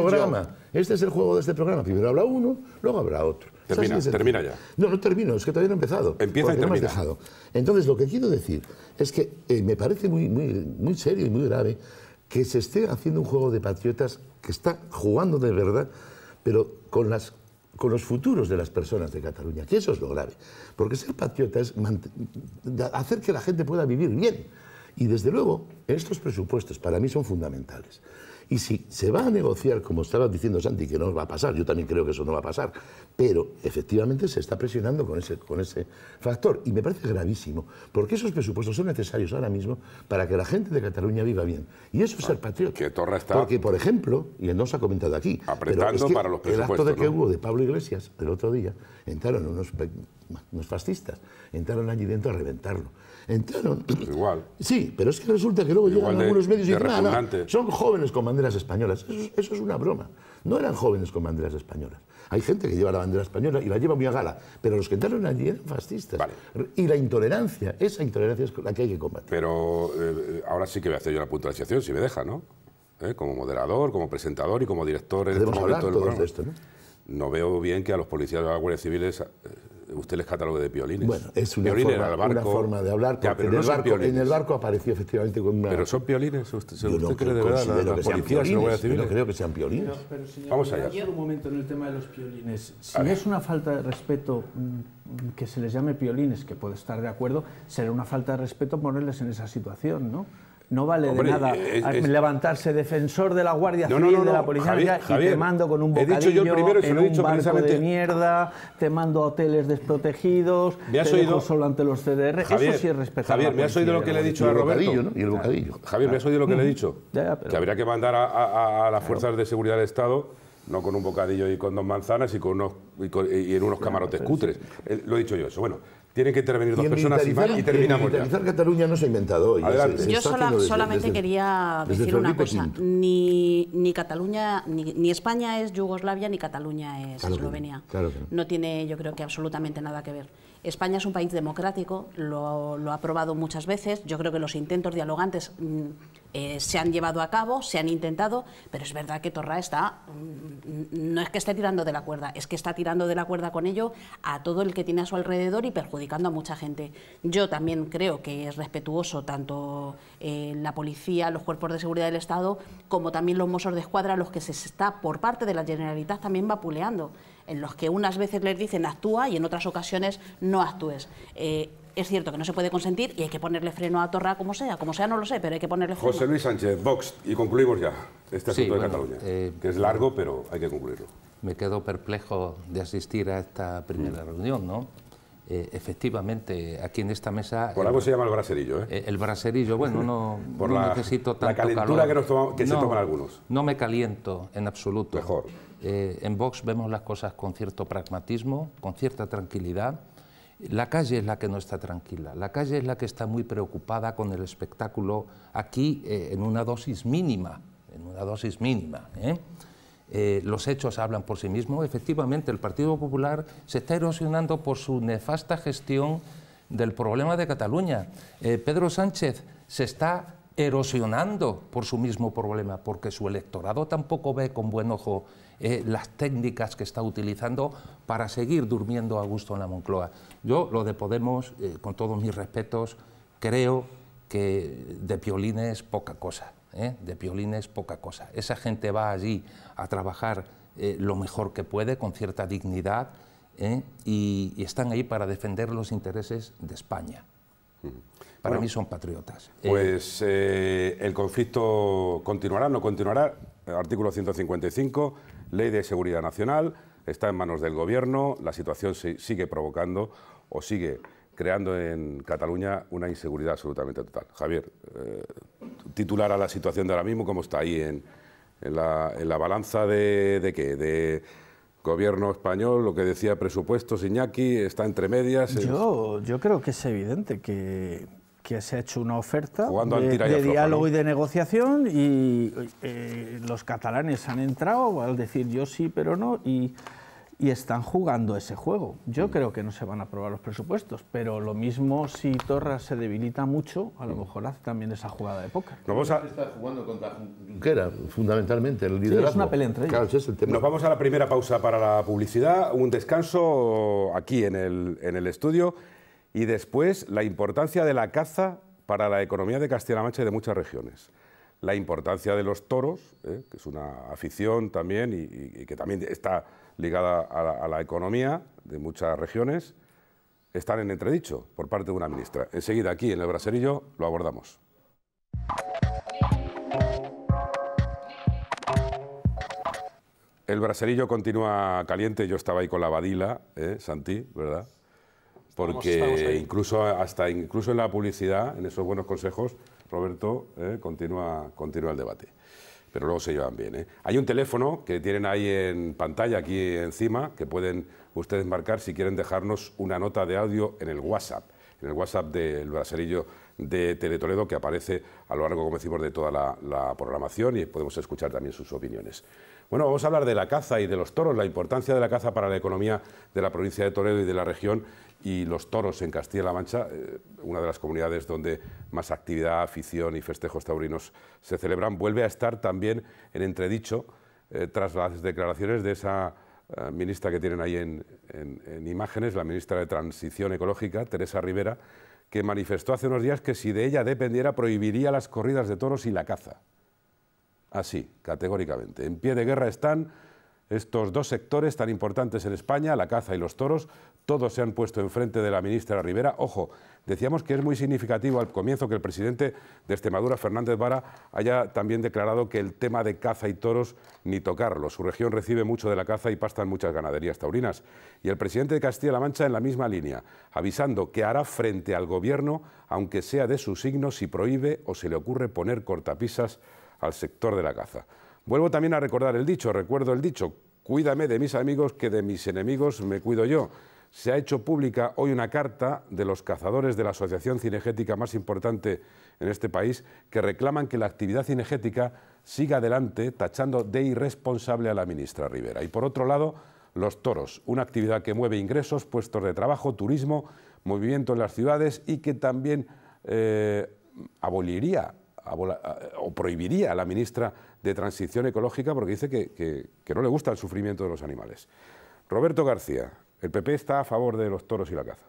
Este es el juego de este programa. Primero habla uno, luego habrá otro. Termina, termina ya. No, no termino, es que todavía no he empezado. Empieza y termina. Entonces, lo que quiero decir es que eh, me parece muy, muy, muy serio y muy grave que se esté haciendo un juego de patriotas que está jugando de verdad, pero con, los futuros de las personas de Cataluña, que eso es lo grave. Porque ser patriota es hacer que la gente pueda vivir bien. Y desde luego, estos presupuestos para mí son fundamentales. Y si se va a negociar, como estaba diciendo Santi, que no va a pasar, yo también creo que eso no va a pasar, pero efectivamente se está presionando con ese, con ese factor. Y me parece gravísimo, porque esos presupuestos son necesarios ahora mismo para que la gente de Cataluña viva bien. Y eso es ser ah, patriota. Que Torra está porque, por ejemplo, y no se ha comentado aquí, apretando para los el acto de que hubo de Pablo Iglesias el otro día, entraron unos los fascistas. Entraron allí dentro a reventarlo. Entraron. Pues igual. Sí, pero es que resulta que luego llegan algunos medios y dicen, ah, son jóvenes con banderas españolas. Eso, es una broma. No eran jóvenes con banderas españolas. Hay gente que lleva la bandera española y la lleva muy a gala, pero los que entraron allí eran fascistas. Y la intolerancia, esa intolerancia es la que hay que combatir. Pero eh, ahora sí que voy a hacer yo la puntualización, si me deja, ¿no? ¿Eh? Como moderador, como presentador y como director en momento del esto, ¿no? no veo bien que a los policías de la Guardia Civil eh, usted les catálogo de piolines. Bueno, es una, forma, de hablar, en, el barco, apareció efectivamente con una... Pero son piolines, usted, cree de verdad, la, creo que sean piolines. Pero, Vamos allá. un momento en el tema de los piolines. Si es una falta de respeto mm, que se les llame piolines, que puede estar de acuerdo, será una falta de respeto ponerles en esa situación, ¿no? No vale de nada eh, levantarse defensor de la Guardia Civil, de la Policía y te mando con un bocadillo he dicho yo primero, en he un dicho precisamente... de mierda, te mando a hoteles desprotegidos, te solo ante los CDR. Eso sí es respetable. Ah. Javier, ¿me has oído lo que le he dicho a Roberto? Y el bocadillo. Javier, ¿me has oído lo que le he dicho? Que habría que mandar a, las fuerzas de seguridad del Estado no con un bocadillo y con dos manzanas y, con unos, y, y en unos camarotes cutres. Eh, lo he dicho yo eso. Bueno, tienen que intervenir dos personas y, y terminamos Cataluña no se ha inventado hoy. ¿eh? Yo solamente quería decir una cosa. Ni, ni, Cataluña, ni, España es Yugoslavia, ni Cataluña es Eslovenia. no tiene, yo creo que absolutamente nada que ver. España es un país democrático, lo, ha probado muchas veces, yo creo que los intentos dialogantes mm, eh, se han llevado a cabo, se han intentado, pero es verdad que Torra está, mm, no es que esté tirando de la cuerda, es que está tirando de la cuerda con ello a todo el que tiene a su alrededor y perjudicando a mucha gente. Yo también creo que es respetuoso tanto eh, la policía, los cuerpos de seguridad del Estado, como también los mozos de escuadra, los que se está por parte de la Generalitat también vapuleando en los que unas veces les dicen actúa y en otras ocasiones no actúes. Eh, es cierto que no se puede consentir y hay que ponerle freno a Torra como sea, como sea no lo sé, pero hay que ponerle freno. José Luis Sánchez, Vox, y concluimos ya este asunto de Cataluña, eh, que es largo, pero hay que concluirlo. Me quedo perplejo de asistir a esta primera mm. reunión, ¿no? Eh, efectivamente, aquí en esta mesa... Por algo se llama el braserillo, ¿eh? El braserillo, bueno, no, no necesito tanto la calentura que, nos se toman algunos. No me caliento en absoluto. Mejor. Eh, en Vox vemos las cosas con cierto pragmatismo, con cierta tranquilidad. La calle es la que no está tranquila, la calle es la que está muy preocupada con el espectáculo aquí eh, en una dosis mínima, en una dosis mínima. ¿eh? los hechos hablan por sí mismos. Efectivamente, el Partido Popular se está erosionando por su nefasta gestión del problema de Cataluña. Pedro Sánchez se está erosionando por su mismo problema, porque su electorado tampoco ve con buen ojo eh, las técnicas que está utilizando para seguir durmiendo a gusto en la Moncloa. Yo lo de Podemos, eh, con todos mis respetos, creo que de piolines es poca cosa. ¿eh? De piolines poca cosa. Esa gente va allí a trabajar lo mejor que puede, con cierta dignidad, y, están ahí para defender los intereses de España. Mm. Para mí son patriotas. Pues el conflicto continuará, no continuará. Artículo 155. Ley de Seguridad Nacional, está en manos del Gobierno, la situación sigue provocando o sigue creando en Cataluña una inseguridad absolutamente total. Javier, eh, titular a la situación de ahora mismo, ¿cómo está ahí en, la, balanza de, qué? De, gobierno español, lo que decía presupuestos, Iñaki, está entre medias. yo creo que es evidente que que se ha hecho una oferta de, diálogo y de negociación y eh, los catalanes han entrado al decir yo sí, pero no, y, están jugando ese juego. Yo mm. creo que no se van a aprobar los presupuestos, pero lo mismo si Torra se debilita mucho, a lo mm. mejor hace también esa jugada de póker. Está jugando contra Junquera, fundamentalmente, el liderazgo. es una pelea entre ellos. es el tema. Nos vamos a la primera pausa para la publicidad, un descanso aquí en el, en el estudio. Y después, la importancia de la caza para la economía de Castilla-La Mancha y de muchas regiones. La importancia de los toros, ¿eh? que es una afición también y, que también está ligada a la, economía de muchas regiones, están en entredicho por parte de una ministra. Enseguida aquí en el Braserillo lo abordamos. El braserillo continúa caliente. Yo estaba ahí con la badila, ¿eh, Santi, ¿verdad? porque incluso hasta incluso en la publicidad, en esos buenos consejos, Roberto, eh, continúa, continúa el debate. Pero luego se llevan bien. ¿eh? Hay un teléfono que tienen ahí en pantalla, aquí encima, que pueden ustedes marcar si quieren dejarnos una nota de audio en el WhatsApp, en el WhatsApp del braserillo de Teletoledo, que aparece a lo largo, como decimos, de toda la programación y podemos escuchar también sus opiniones. Bueno, vamos a hablar de la caza y de los toros, la importancia de la caza para la economía de la provincia de Toledo y de la región y los toros en Castilla-La Mancha, eh, una de las comunidades donde más actividad, afición y festejos taurinos se celebran, vuelve a estar también en entredicho eh, tras las declaraciones de esa eh, ministra que tienen ahí en imágenes, la ministra de Transición Ecológica, Teresa Rivera, que manifestó hace unos días que si de ella dependiera prohibiría las corridas de toros y la caza. Así, categóricamente. En pie de guerra están estos dos sectores tan importantes en España, la caza y los toros, todos se han puesto enfrente de la ministra Rivera. Ojo, decíamos que es muy significativo al comienzo que el presidente de Extremadura, Fernández Vara, haya también declarado que el tema de caza y toros ni tocarlo. Su región recibe mucho de la caza y pastan muchas ganaderías taurinas. Y el presidente de Castilla-La Mancha en la misma línea, avisando que hará frente al gobierno, aunque sea de su signo, si prohíbe o se le ocurre poner cortapisas al sector de la caza. Vuelvo también a recordar el dicho, recuerdo el dicho, cuídame de mis amigos que de mis enemigos me cuido yo. Se ha hecho pública hoy una carta de los cazadores de la asociación cinegética más importante en este país que reclaman que la actividad cinegética siga adelante tachando de irresponsable a la ministra Rivera. Y por otro lado, los toros, una actividad que mueve ingresos, puestos de trabajo, turismo, movimiento en las ciudades y que también eh, aboliría eh, o prohibiría a la ministra de transición ecológica porque dice que, no le gusta el sufrimiento de los animales. Roberto García, el PP está a favor de los toros y la caza.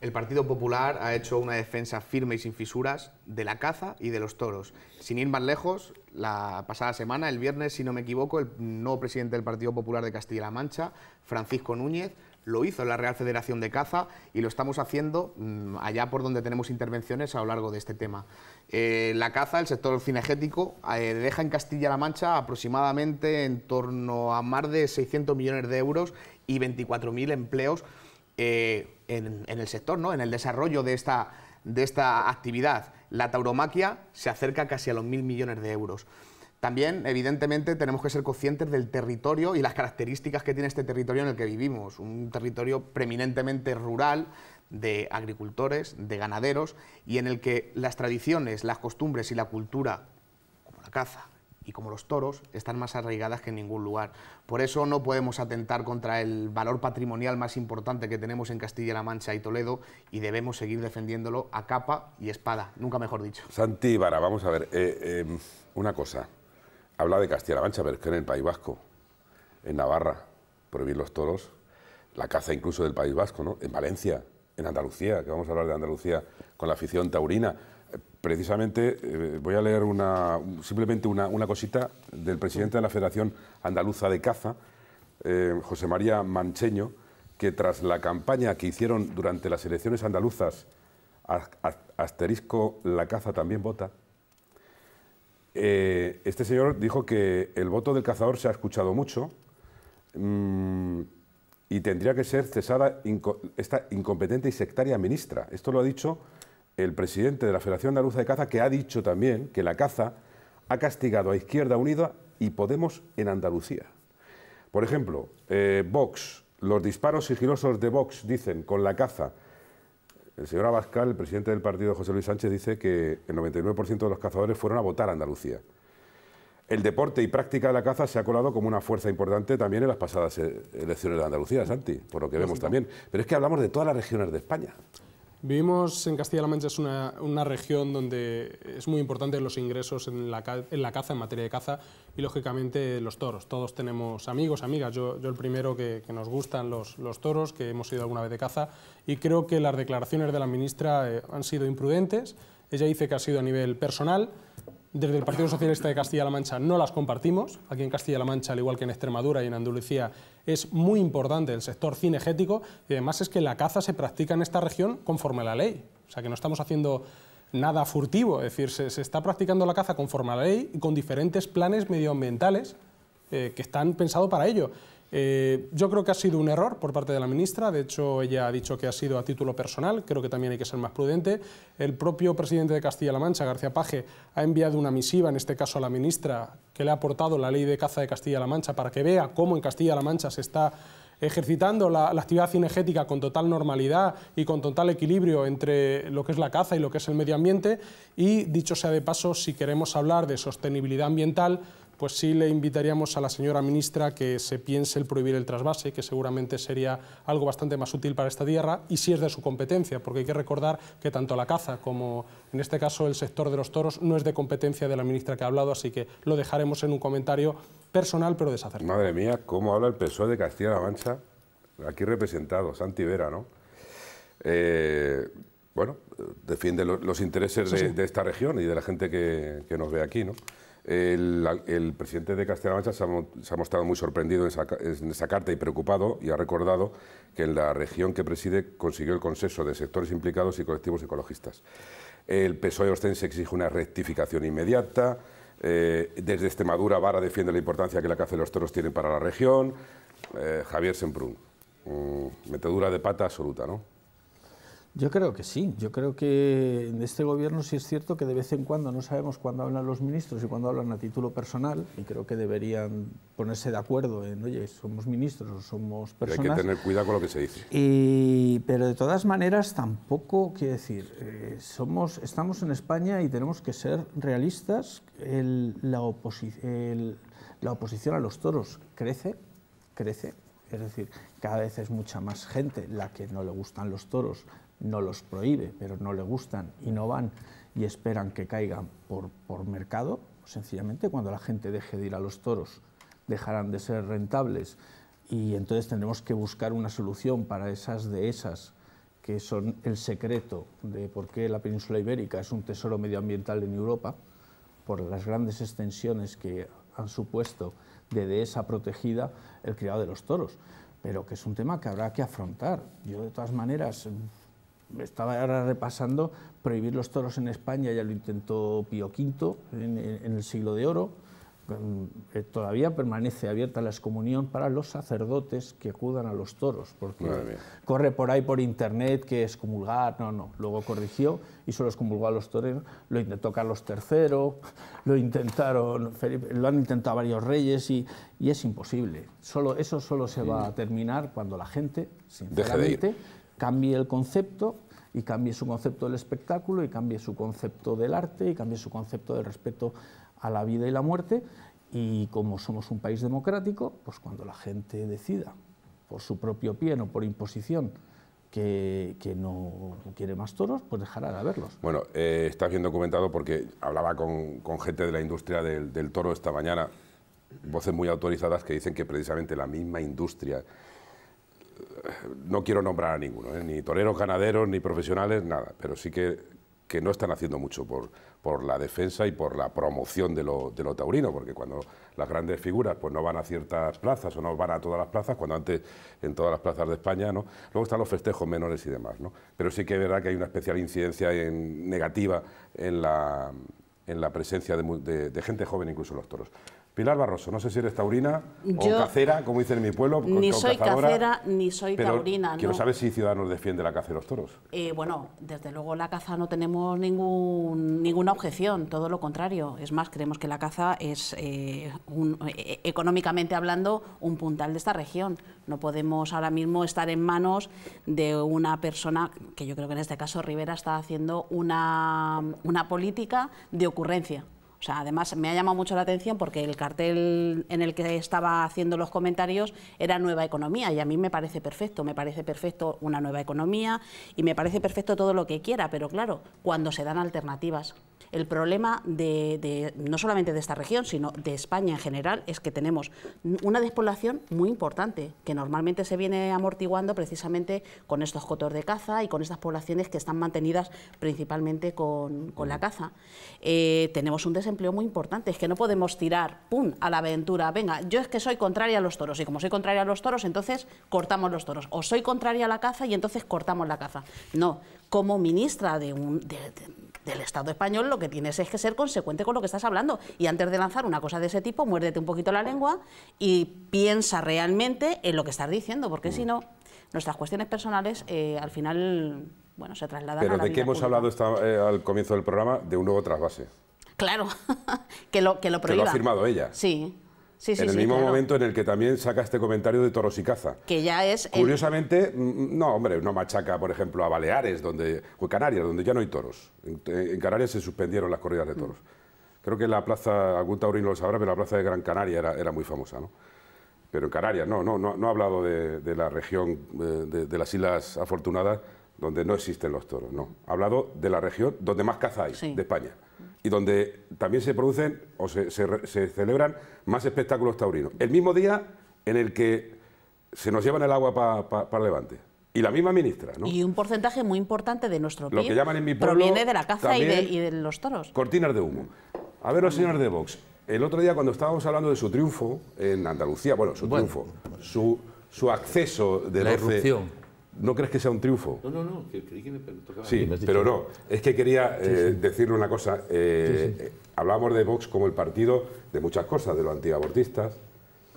El Partido Popular ha hecho una defensa firme y sin fisuras de la caza y de los toros. Sin ir más lejos, la pasada semana, el viernes, si no me equivoco, el nuevo presidente del Partido Popular de Castilla-La Mancha, Francisco Núñez, lo hizo la Real Federación de Caza y lo estamos haciendo mm, allá por donde tenemos intervenciones a lo largo de este tema. Eh, la caza, el sector cinegético, eh, deja en Castilla-La Mancha aproximadamente en torno a más de 600 millones de euros y 24.000 empleos eh, en, el sector, ¿no? en el desarrollo de esta, de esta actividad. La tauromaquia se acerca casi a los 1.000 millones de euros. También, evidentemente, tenemos que ser conscientes del territorio y las características que tiene este territorio en el que vivimos. Un territorio preeminentemente rural, de agricultores, de ganaderos, y en el que las tradiciones, las costumbres y la cultura, como la caza, y como los toros, están más arraigadas que en ningún lugar. Por eso no podemos atentar contra el valor patrimonial más importante que tenemos en Castilla-La Mancha y Toledo y debemos seguir defendiéndolo a capa y espada, nunca mejor dicho. Santi vamos a ver, eh, eh, una cosa habla de Castilla-La Mancha, pero es que en el País Vasco, en Navarra, prohibir los toros, la caza incluso del País Vasco, ¿no? En Valencia, en Andalucía, que vamos a hablar de Andalucía con la afición taurina. Eh, precisamente eh, voy a leer simplemente una, cosita del presidente de la Federación Andaluza de Caza, eh, José María Mancheño, que tras la campaña que hicieron durante las elecciones andaluzas, asterisco la caza también vota, eh, este señor dijo que el voto del cazador se ha escuchado mucho mm, y tendría que ser cesada esta incompetente y sectaria ministra. Esto lo ha dicho el presidente de la Federación Andaluza de Caza, que ha dicho también que la caza ha castigado a Izquierda Unida y Podemos en Andalucía. Por ejemplo, eh, Vox, los disparos sigilosos de Vox, dicen, con la caza, el señor Abascal, el presidente del partido José Luis Sánchez, dice que el 99% de los cazadores fueron a votar a Andalucía. El deporte y práctica de la caza se ha colado como una fuerza importante también en las pasadas e-, elecciones de Andalucía, Santi, por lo que vemos también. Pero es que hablamos de todas las regiones de España. Vivimos en Castilla-La Mancha, es una, región donde es muy importante los ingresos en la, caza, en materia de caza, y lógicamente los toros. Todos tenemos amigos, amigas, yo, yo el primero que, nos gustan los, toros, que hemos ido alguna vez de caza, y creo que las declaraciones de la ministra eh, han sido imprudentes. Ella dice que ha sido a nivel personal, desde el Partido Socialista de Castilla-La Mancha no las compartimos. Aquí en Castilla-La Mancha, al igual que en Extremadura y en Andalucía, es muy importante el sector cinegético y además es que la caza se practica en esta región conforme a la ley. O sea que no estamos haciendo nada furtivo, es decir, se, está practicando la caza conforme a la ley y con diferentes planes medioambientales eh, que están pensados para ello. Eh, yo creo que ha sido un error por parte de la ministra, de hecho ella ha dicho que ha sido a título personal, creo que también hay que ser más prudente. El propio presidente de Castilla-La Mancha, García Paje, ha enviado una misiva, en este caso a la ministra, que le ha aportado la ley de caza de Castilla-La Mancha para que vea cómo en Castilla-La Mancha se está ejercitando la, la, actividad cinegética con total normalidad y con total equilibrio entre lo que es la caza y lo que es el medio ambiente y, dicho sea de paso, si queremos hablar de sostenibilidad ambiental, pues sí le invitaríamos a la señora ministra que se piense el prohibir el trasvase, que seguramente sería algo bastante más útil para esta tierra y si es de su competencia, porque hay que recordar que tanto la caza como en este caso el sector de los toros no es de competencia de la ministra que ha hablado, así que lo dejaremos en un comentario personal pero desacertado. Madre mía, cómo habla el PSOE de Castilla-La Mancha, aquí representado, Santi Vera, ¿no? Eh, bueno, defiende los intereses De, esta región y de la gente que nos ve aquí, ¿no? El, presidente de castilla Mancha se, ha, mostrado muy sorprendido en esa, carta y preocupado y ha recordado que en la región que preside consiguió el consenso de sectores implicados y colectivos ecologistas. El PSOE ostense exige una rectificación inmediata. Eh, desde Extremadura, Vara defiende la importancia que la caza de los toros tiene para la región. Eh, Javier Semprún, mm, metedura de pata absoluta, ¿no? Yo creo que sí, yo creo que en este gobierno sí es cierto que de vez en cuando no sabemos cuándo hablan los ministros y cuándo hablan a título personal y creo que deberían ponerse de acuerdo en, oye, somos ministros o somos personas. Pero hay que tener cuidado con lo que se dice. pero de todas maneras tampoco, quiero decir, eh, somos, estamos en España y tenemos que ser realistas. la, la oposición a los toros crece, crece. Es decir, cada vez es mucha más gente la que no le gustan los toros, no los prohíbe, pero no le gustan y no van y esperan que caigan por, por mercado, pues sencillamente cuando la gente deje de ir a los toros dejarán de ser rentables y entonces tendremos que buscar una solución para esas dehesas que son el secreto de por qué la península ibérica es un tesoro medioambiental en Europa, por las grandes extensiones que han supuesto de dehesa protegida el criado de los toros, pero que es un tema que habrá que afrontar. Yo de todas maneras estaba ahora repasando, prohibir los toros en España ya lo intentó Pío V en, el siglo de oro. Mm, eh, todavía permanece abierta la excomunión para los sacerdotes que acudan a los toros, porque corre por ahí por internet que excomulgar, no, no. Luego corrigió y solo excomulgó a los toreros. Lo intentó Carlos III, lo intentaron, lo han intentado varios reyes y, es imposible. Solo, eso solo se va a terminar cuando la gente, sinceramente, cambie el concepto y cambie su concepto del espectáculo, y cambie su concepto del arte, y cambie su concepto del respeto a la vida y la muerte. Y como somos un país democrático, pues cuando la gente decida por su propio pie, no por imposición, que, no quiere más toros, pues dejará de haberlos. Bueno, eh, está bien documentado porque hablaba con, gente de la industria del, toro esta mañana, voces muy autorizadas que dicen que precisamente la misma industria no quiero nombrar a ninguno, ¿eh? ni toreros ganaderos, ni profesionales, nada, pero sí que, no están haciendo mucho por, la defensa y por la promoción de lo, de taurino, porque cuando las grandes figuras pues no van a ciertas plazas o no van a todas las plazas, cuando antes en todas las plazas de España, ¿no? luego están los festejos menores y demás, ¿no? pero sí que es verdad que hay una especial incidencia en, negativa en la, presencia de, gente joven, incluso los toros. Pilar Barroso, no sé si eres taurina o cacera, como dicen en mi pueblo. Ni soy cacera ni soy pero taurina. Quiero saber si Ciudadanos defiende la caza de los toros. Eh, bueno, desde luego la caza no tenemos ningún, ninguna objeción, todo lo contrario. Es más, creemos que la caza es, eh, eh, económicamente hablando, un puntal de esta región. No podemos ahora mismo estar en manos de una persona, que yo creo que en este caso Rivera está haciendo una política de ocurrencia o sea, además me ha llamado mucho la atención porque el cartel en el que estaba haciendo los comentarios era Nueva Economía y a mí me parece perfecto, me parece perfecto una nueva economía y me parece perfecto todo lo que quiera, pero claro, cuando se dan alternativas. El problema de, no solamente de esta región, sino de España en general, es que tenemos una despoblación muy importante, que normalmente se viene amortiguando precisamente con estos cotos de caza y con estas poblaciones que están mantenidas principalmente con, la caza. Eh, tenemos un empleo muy importante. Es que no podemos tirar, ¡pum!, a la aventura. Venga, yo es que soy contraria a los toros y como soy contraria a los toros, entonces cortamos los toros. O soy contraria a la caza y entonces cortamos la caza. No, como ministra de un... del Estado español lo que tienes es que ser consecuente con lo que estás hablando. Y antes de lanzar una cosa de ese tipo, muérdete un poquito la lengua y piensa realmente en lo que estás diciendo, porque si mm. no, nuestras cuestiones personales eh, al final bueno, se trasladan Pero a la ¿de qué hemos hablado esta, eh, al comienzo del programa? De un nuevo trasvase. Claro, que lo que lo prohíba. lo ha firmado ella. Sí. Sí, sí, en el mismo momento en el que también saca este comentario de toros y caza. Que ya es. Curiosamente, mm, no, hombre, no machaca, por ejemplo, a Baleares donde, o Canarias, donde ya no hay toros. En, Canarias se suspendieron las corridas de mm. toros. Creo que la plaza, algún taurino lo sabrá, pero la plaza de Gran Canaria era, muy famosa, ¿no? Pero en Canarias, no, no, no, ha hablado de, la región, eh, de, de, las Islas Afortunadas, donde no existen los toros, no. Ha hablado de la región donde más caza hay, de España y donde también se producen o se, celebran más espectáculos taurinos. El mismo día en el que se nos llevan el agua para Levante. Y la misma ministra, Y un porcentaje muy importante de nuestro PIB Lo que llaman en mi proviene de la caza y de, los toros. Cortinas de humo. A ver, los señores de Vox, el otro día cuando estábamos hablando de su triunfo en Andalucía, bueno, su triunfo, su, acceso de la erupción, ¿No crees que sea un triunfo? No, no, no, creí que tocaba. Sí, pero no, es que quería eh, decirle una cosa. Eh, eh, hablamos de Vox como el partido de muchas cosas, de los antiabortistas,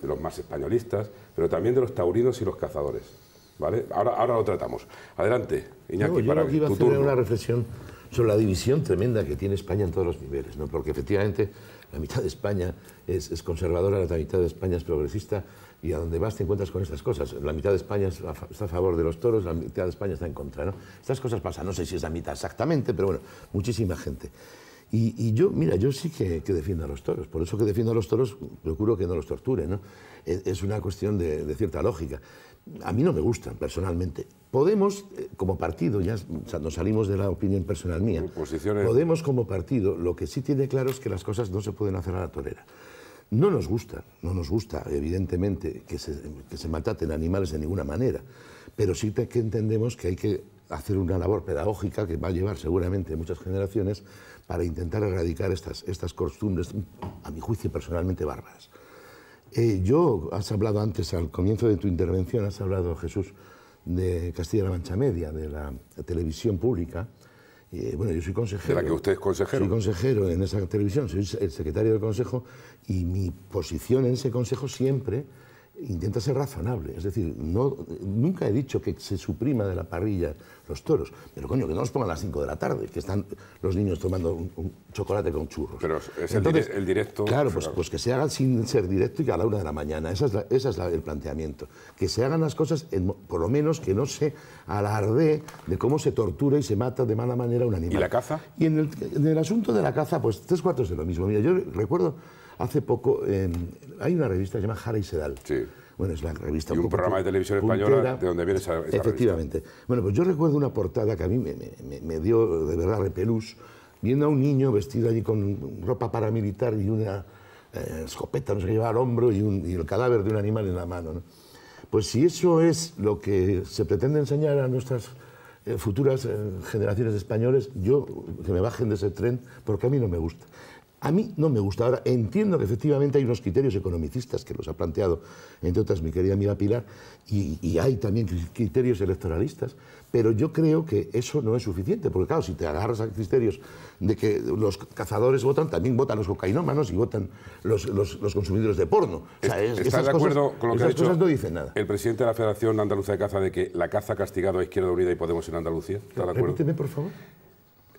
de los más españolistas, pero también de los taurinos y los cazadores. ¿vale? Ahora, ahora lo tratamos. Adelante, Iñaki, yo para que iba a hacer una reflexión sobre la división tremenda que tiene España en todos los niveles, ¿no? porque efectivamente la mitad de España es, conservadora, la mitad de España es progresista, y a donde vas te encuentras con estas cosas. La mitad de España está a favor de los toros, la mitad de España está en contra. ¿no? Estas cosas pasan, no sé si es la mitad exactamente, pero bueno, muchísima gente. Y, yo, mira, yo sí que, defiendo a los toros, por eso que defiendo a los toros, procuro que no los torturen, Es, una cuestión de, cierta lógica a mí no me gustan personalmente. Podemos, eh, como partido, ya nos salimos de la opinión personal mía, Podemos como partido, lo que sí tiene claro es que las cosas no se pueden hacer a la torera. No nos gusta, no nos gusta, evidentemente, que se, que mataten animales de ninguna manera, pero sí que entendemos que hay que hacer una labor pedagógica que va a llevar seguramente muchas generaciones para intentar erradicar estas, estas costumbres, a mi juicio personalmente, bárbaras. Eh, yo, has hablado antes, al comienzo de tu intervención, has hablado, Jesús, de Castilla-La Mancha Media, de la televisión pública. bueno, yo soy consejero. ¿De la que usted es consejero? Soy consejero en esa televisión, soy el secretario del consejo y mi posición en ese consejo siempre intenta ser razonable. Es decir, no, nunca he dicho que se suprima de la parrilla los toros, pero coño, que no los pongan a las 5 de la tarde, que están los niños tomando un, chocolate con churros. Pero es Entonces, el, directo. Claro, pues, pues, que se hagan sin ser directo y a la una de la mañana. Ese es, esa es el planteamiento. Que se hagan las cosas, por lo menos que no se alarde de cómo se tortura y se mata de mala manera un animal. ¿Y la caza? Y en el, en el asunto de la caza, pues tres cuartos de lo mismo. Mira, yo recuerdo Hace poco em, hay una revista que se llama Jara y Sedal. Sí. Bueno, es la revista... Y un, programa de televisión española de donde viene esa, Efectivamente. Bueno, pues yo recuerdo una portada que a mí me, dio de verdad repelús, viendo a un niño vestido allí con ropa paramilitar y una eh, escopeta, no sé qué llevaba al hombro, y, el cadáver de un animal en la mano. Pues si eso es lo que se pretende enseñar a nuestras eh, futuras eh, generaciones de españoles, yo que me bajen de ese tren, porque a mí no me gusta. A mí no me gusta. Ahora, entiendo que efectivamente hay unos criterios economicistas que los ha planteado, entre otras, mi querida Mira Pilar, y, hay también criterios electoralistas, pero yo creo que eso no es suficiente, porque claro, si te agarras a criterios de que los cazadores votan, también votan los cocainómanos y votan los, consumidores de porno. ¿Estás de acuerdo con lo que no dicen nada. el presidente de la Federación Andaluza de Caza de que la caza ha castigado a Izquierda Unida y Podemos en Andalucía? ¿Estás de acuerdo? por favor.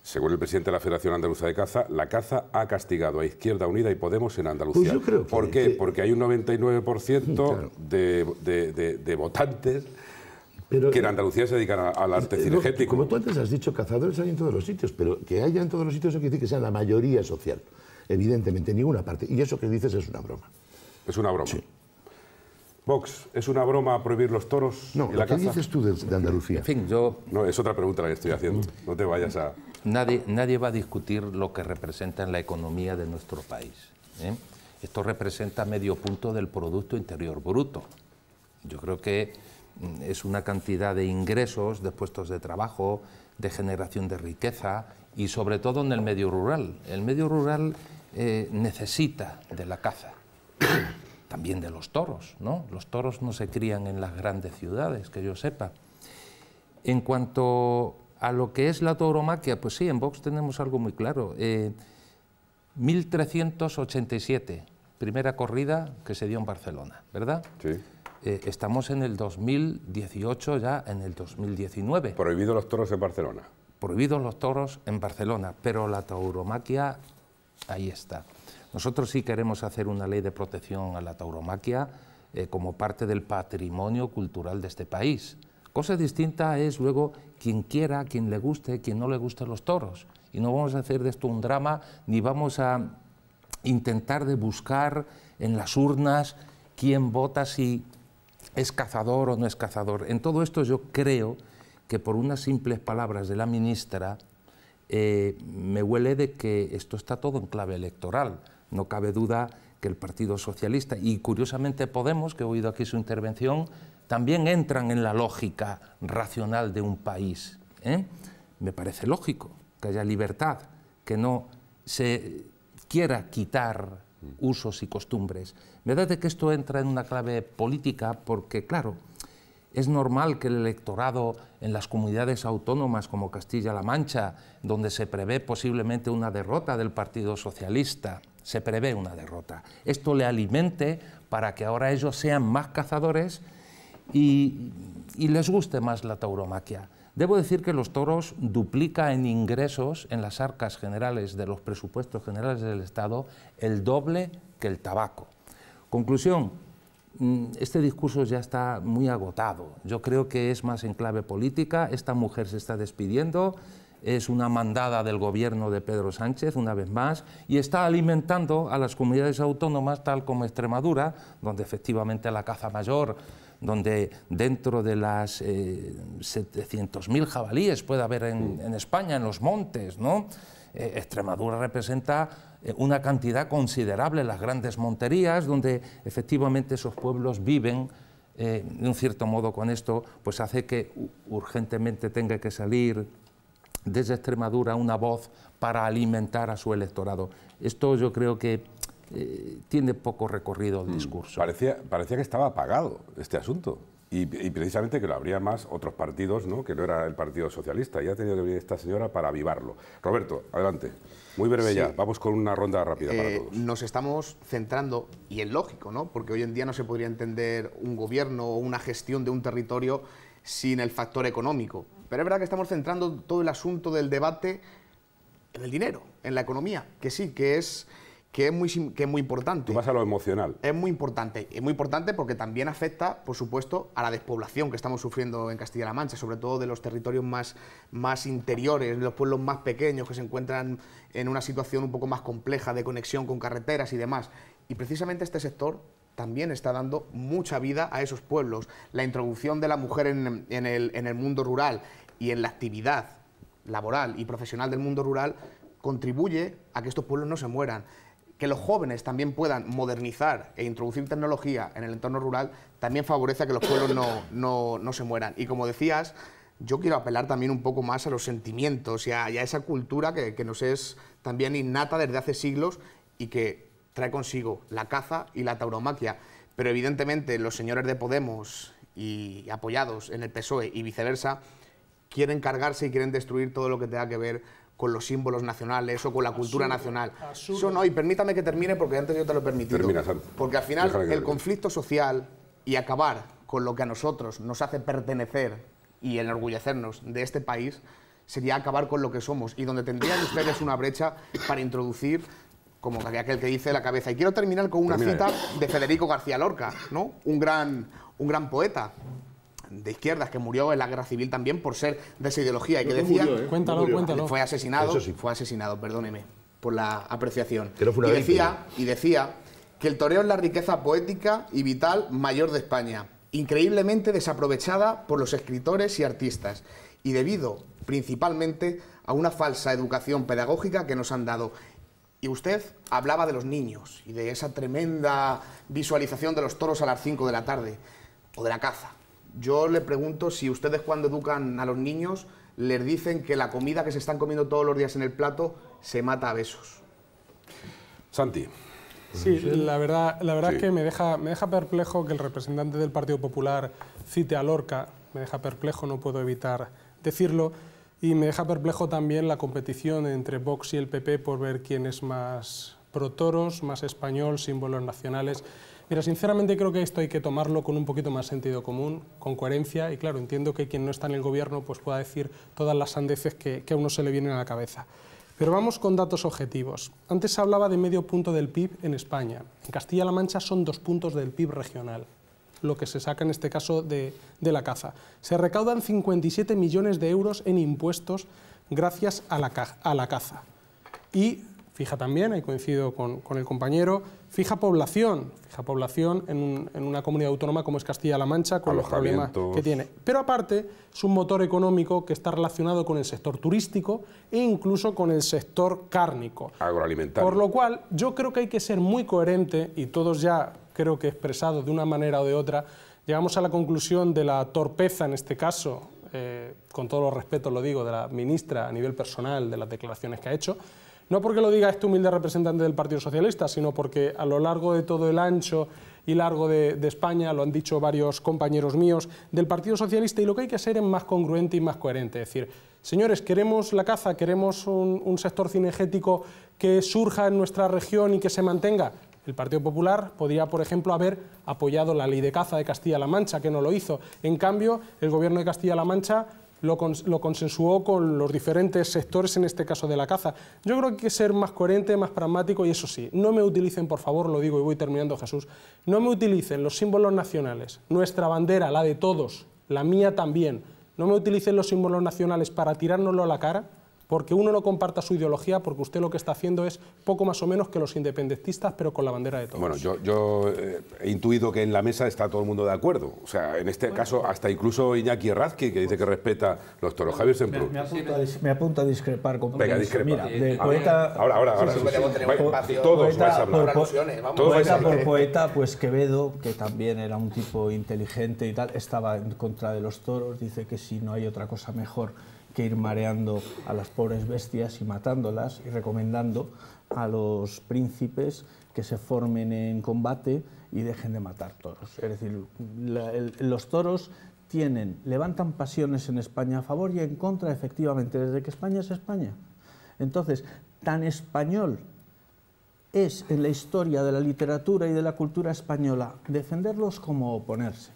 Según el presidente de la Federación Andaluza de Caza, la caza ha castigado a Izquierda Unida y Podemos en Andalucía. Pues ¿Por qué? Porque hay un 99% de, votantes que en eh, Andalucía se dedican al arte eh, cinegético. Como tú antes has dicho, cazadores hay en todos los sitios, pero que haya en todos los sitios no quiere decir que sea la mayoría social. Evidentemente, en ninguna parte. Y eso que dices es una broma. Es una broma. Vox, ¿es una broma prohibir los toros? No, la ¿qué dices tú de, de Andalucía? En fin, yo... No, es otra pregunta la que estoy haciendo. Mm. No te vayas a... Nadie, nadie va a discutir lo que representa en la economía de nuestro país. ¿eh? Esto representa medio punto del Producto Interior Bruto. Yo creo que mm, es una cantidad de ingresos, de puestos de trabajo, de generación de riqueza y sobre todo en el medio rural. El medio rural eh, necesita de la caza, también de los toros. ¿no? Los toros no se crían en las grandes ciudades, que yo sepa. En cuanto a lo que es la tauromaquia, pues sí, en Vox tenemos algo muy claro. 1387, eh, primera corrida que se dio en Barcelona, ¿verdad? Sí. Eh, estamos en el 2018, ya en el 2019. Prohibidos los toros en Barcelona. Prohibidos los toros en Barcelona, pero la tauromaquia ahí está. Nosotros sí queremos hacer una ley de protección a la tauromaquia eh, como parte del patrimonio cultural de este país. Cosa distinta es luego quien quiera, quien le guste, quien no le guste los toros. Y no vamos a hacer de esto un drama, ni vamos a intentar de buscar en las urnas quién vota si es cazador o no es cazador. En todo esto yo creo que por unas simples palabras de la ministra eh, me huele de que esto está todo en clave electoral. No cabe duda que el Partido Socialista y curiosamente Podemos, que he oído aquí su intervención, también entran en la lógica racional de un país. ¿eh? Me parece lógico que haya libertad, que no se quiera quitar usos y costumbres. Me da de que esto entra en una clave política porque, claro, es normal que el electorado en las comunidades autónomas como Castilla-La Mancha, donde se prevé posiblemente una derrota del Partido Socialista, se prevé una derrota. Esto le alimente para que ahora ellos sean más cazadores y, les guste más la tauromaquia. Debo decir que los toros duplica en ingresos en las arcas generales de los presupuestos generales del Estado el doble que el tabaco. Conclusión, mm, este discurso ya está muy agotado. Yo creo que es más en clave política. Esta mujer se está despidiendo, es una mandada del gobierno de Pedro Sánchez, una vez más, y está alimentando a las comunidades autónomas, tal como Extremadura, donde efectivamente la caza mayor donde dentro de las 700.000 eh, jabalíes puede haber en, España, en los montes, ¿no? Eh, Extremadura representa eh, una cantidad considerable, las grandes monterías, donde efectivamente esos pueblos viven de un cierto modo con esto, pues hace que urgentemente tenga que salir desde Extremadura una voz para alimentar a su electorado. Esto yo creo que eh, tiene poco recorrido el mm. discurso. Parecía, parecía que estaba apagado este asunto. Y, precisamente que lo habría más otros partidos, ¿no? que no era el Partido Socialista. Y ha tenido que venir esta señora para avivarlo. Roberto, adelante. Muy breve ya. Vamos con una ronda rápida para eh, todos. Nos estamos centrando, y es lógico, ¿no? porque hoy en día no se podría entender un gobierno o una gestión de un territorio sin el factor económico. Pero es verdad que estamos centrando todo el asunto del debate en el dinero, en la economía, que sí, que es que es muy, que es muy importante. Tú vas a lo emocional. Es muy importante. Es muy importante porque también afecta, por supuesto, a la despoblación que estamos sufriendo en Castilla-La Mancha, sobre todo de los territorios más, más interiores, de los pueblos más pequeños que se encuentran en una situación un poco más compleja de conexión con carreteras y demás. Y precisamente este sector también está dando mucha vida a esos pueblos. La introducción de la mujer el, en el mundo rural y en la actividad laboral y profesional del mundo rural contribuye a que estos pueblos no se mueran que los jóvenes también puedan modernizar e introducir tecnología en el entorno rural también favorece a que los pueblos no, se mueran. Y como decías, yo quiero apelar también un poco más a los sentimientos y a, esa cultura que, que, nos es también innata desde hace siglos y que trae consigo la caza y la tauromaquia. Pero evidentemente los señores de Podemos y apoyados en el PSOE y viceversa quieren cargarse y quieren destruir todo lo que tenga que ver con los símbolos nacionales o con la cultura nacional. Eso no, y permítame que termine porque antes yo te lo he permitido. porque al final el conflicto social y acabar con lo que a nosotros nos hace pertenecer y enorgullecernos de este país sería acabar con lo que somos y donde tendrían ustedes una brecha para introducir como aquel que dice la cabeza. Y quiero terminar con una cita de Federico García Lorca, ¿no? Un gran, un gran poeta de izquierdas que murió en la guerra civil también por ser de esa ideología y que decía... ¿eh? que Fue asesinado, fue asesinado, perdóneme por la apreciación. y, decía, y decía que el toreo es la riqueza poética y vital mayor de España, increíblemente desaprovechada por los escritores y artistas, y debido principalmente a una falsa educación pedagógica que nos han dado. Y usted hablaba de los niños y de esa tremenda visualización de los toros a las 5 de la tarde, o de la caza. Yo le pregunto si ustedes cuando educan a los niños les dicen que la comida que se están comiendo todos los días en el plato se mata a besos. Santi. Sí, la verdad, es que me deja, me deja perplejo que el representante del Partido Popular cite a Lorca, me deja perplejo, no puedo evitar decirlo, y me deja perplejo también la competición entre Vox y el PP por ver quién es más pro toros, más español, símbolos nacionales. Pero sinceramente creo que esto hay que tomarlo con un poquito más sentido común, con coherencia, y claro, entiendo que quien no está en el gobierno pues pueda decir todas las sandeces que, a uno se le vienen a la cabeza. Pero vamos con datos objetivos. Antes se hablaba de medio punto del PIB en España. En Castilla-La Mancha son dos puntos del PIB regional, lo que se saca en este caso de, la caza. Se recaudan 57 millones de euros en impuestos gracias a la, caza fija también, ahí coincido con, con el compañero, fija población, fija población en, un, en una comunidad autónoma como es Castilla-La Mancha, con los problemas que tiene. Pero aparte, es un motor económico que está relacionado con el sector turístico e incluso con el sector cárnico. Agroalimentario. Por lo cual, yo creo que hay que ser muy coherente, y todos ya creo que expresados de una manera o de otra, llegamos a la conclusión de la torpeza, en este caso, eh, con todo los respetos lo digo, de la ministra a nivel personal, de las declaraciones que ha hecho, no porque lo diga este humilde representante del Partido Socialista, sino porque a lo largo de todo el ancho y largo de, España, lo han dicho varios compañeros míos del Partido Socialista, y lo que hay que hacer es más congruente y más coherente. Es decir, señores, queremos la caza, queremos un sector cinegético que surja en nuestra región y que se mantenga. El Partido Popular podría, por ejemplo, haber apoyado la ley de caza de Castilla-La Mancha, que no lo hizo. En cambio, el Gobierno de Castilla-La Mancha lo, consensuó con los diferentes sectores, en este caso de la caza. Yo creo que hay que ser más coherente, más pragmático y eso sí, no me utilicen, por favor, lo digo y voy terminando Jesús, no me utilicen los símbolos nacionales, nuestra bandera, la de todos, la mía también, no me utilicen los símbolos nacionales para tirárnoslo a la cara porque uno no comparta su ideología, porque usted lo que está haciendo es poco más o menos que los independentistas, pero con la bandera de todos. Bueno, yo, eh, he intuido que en la mesa está todo el mundo de acuerdo. O sea, en este caso, hasta incluso Iñaki Razki, que dice que respeta los toros. Javier Semprún. Me, apunto, a, discrepar con Venga, discrepa. Mira, de poeta... Ahora, ahora, ahora. todos poeta, a hablar. por poeta, pues Quevedo, que también era un tipo inteligente y tal, estaba en contra de los toros, dice que si no hay otra cosa mejor que ir mareando a las pobres bestias y matándolas y recomendando a los príncipes que se formen en combate y dejen de matar toros. Es decir, los toros tienen, levantan pasiones en España a favor y en contra, efectivamente, desde que España es España. Entonces, tan español es en la historia de la literatura y de la cultura española defenderlos como oponerse.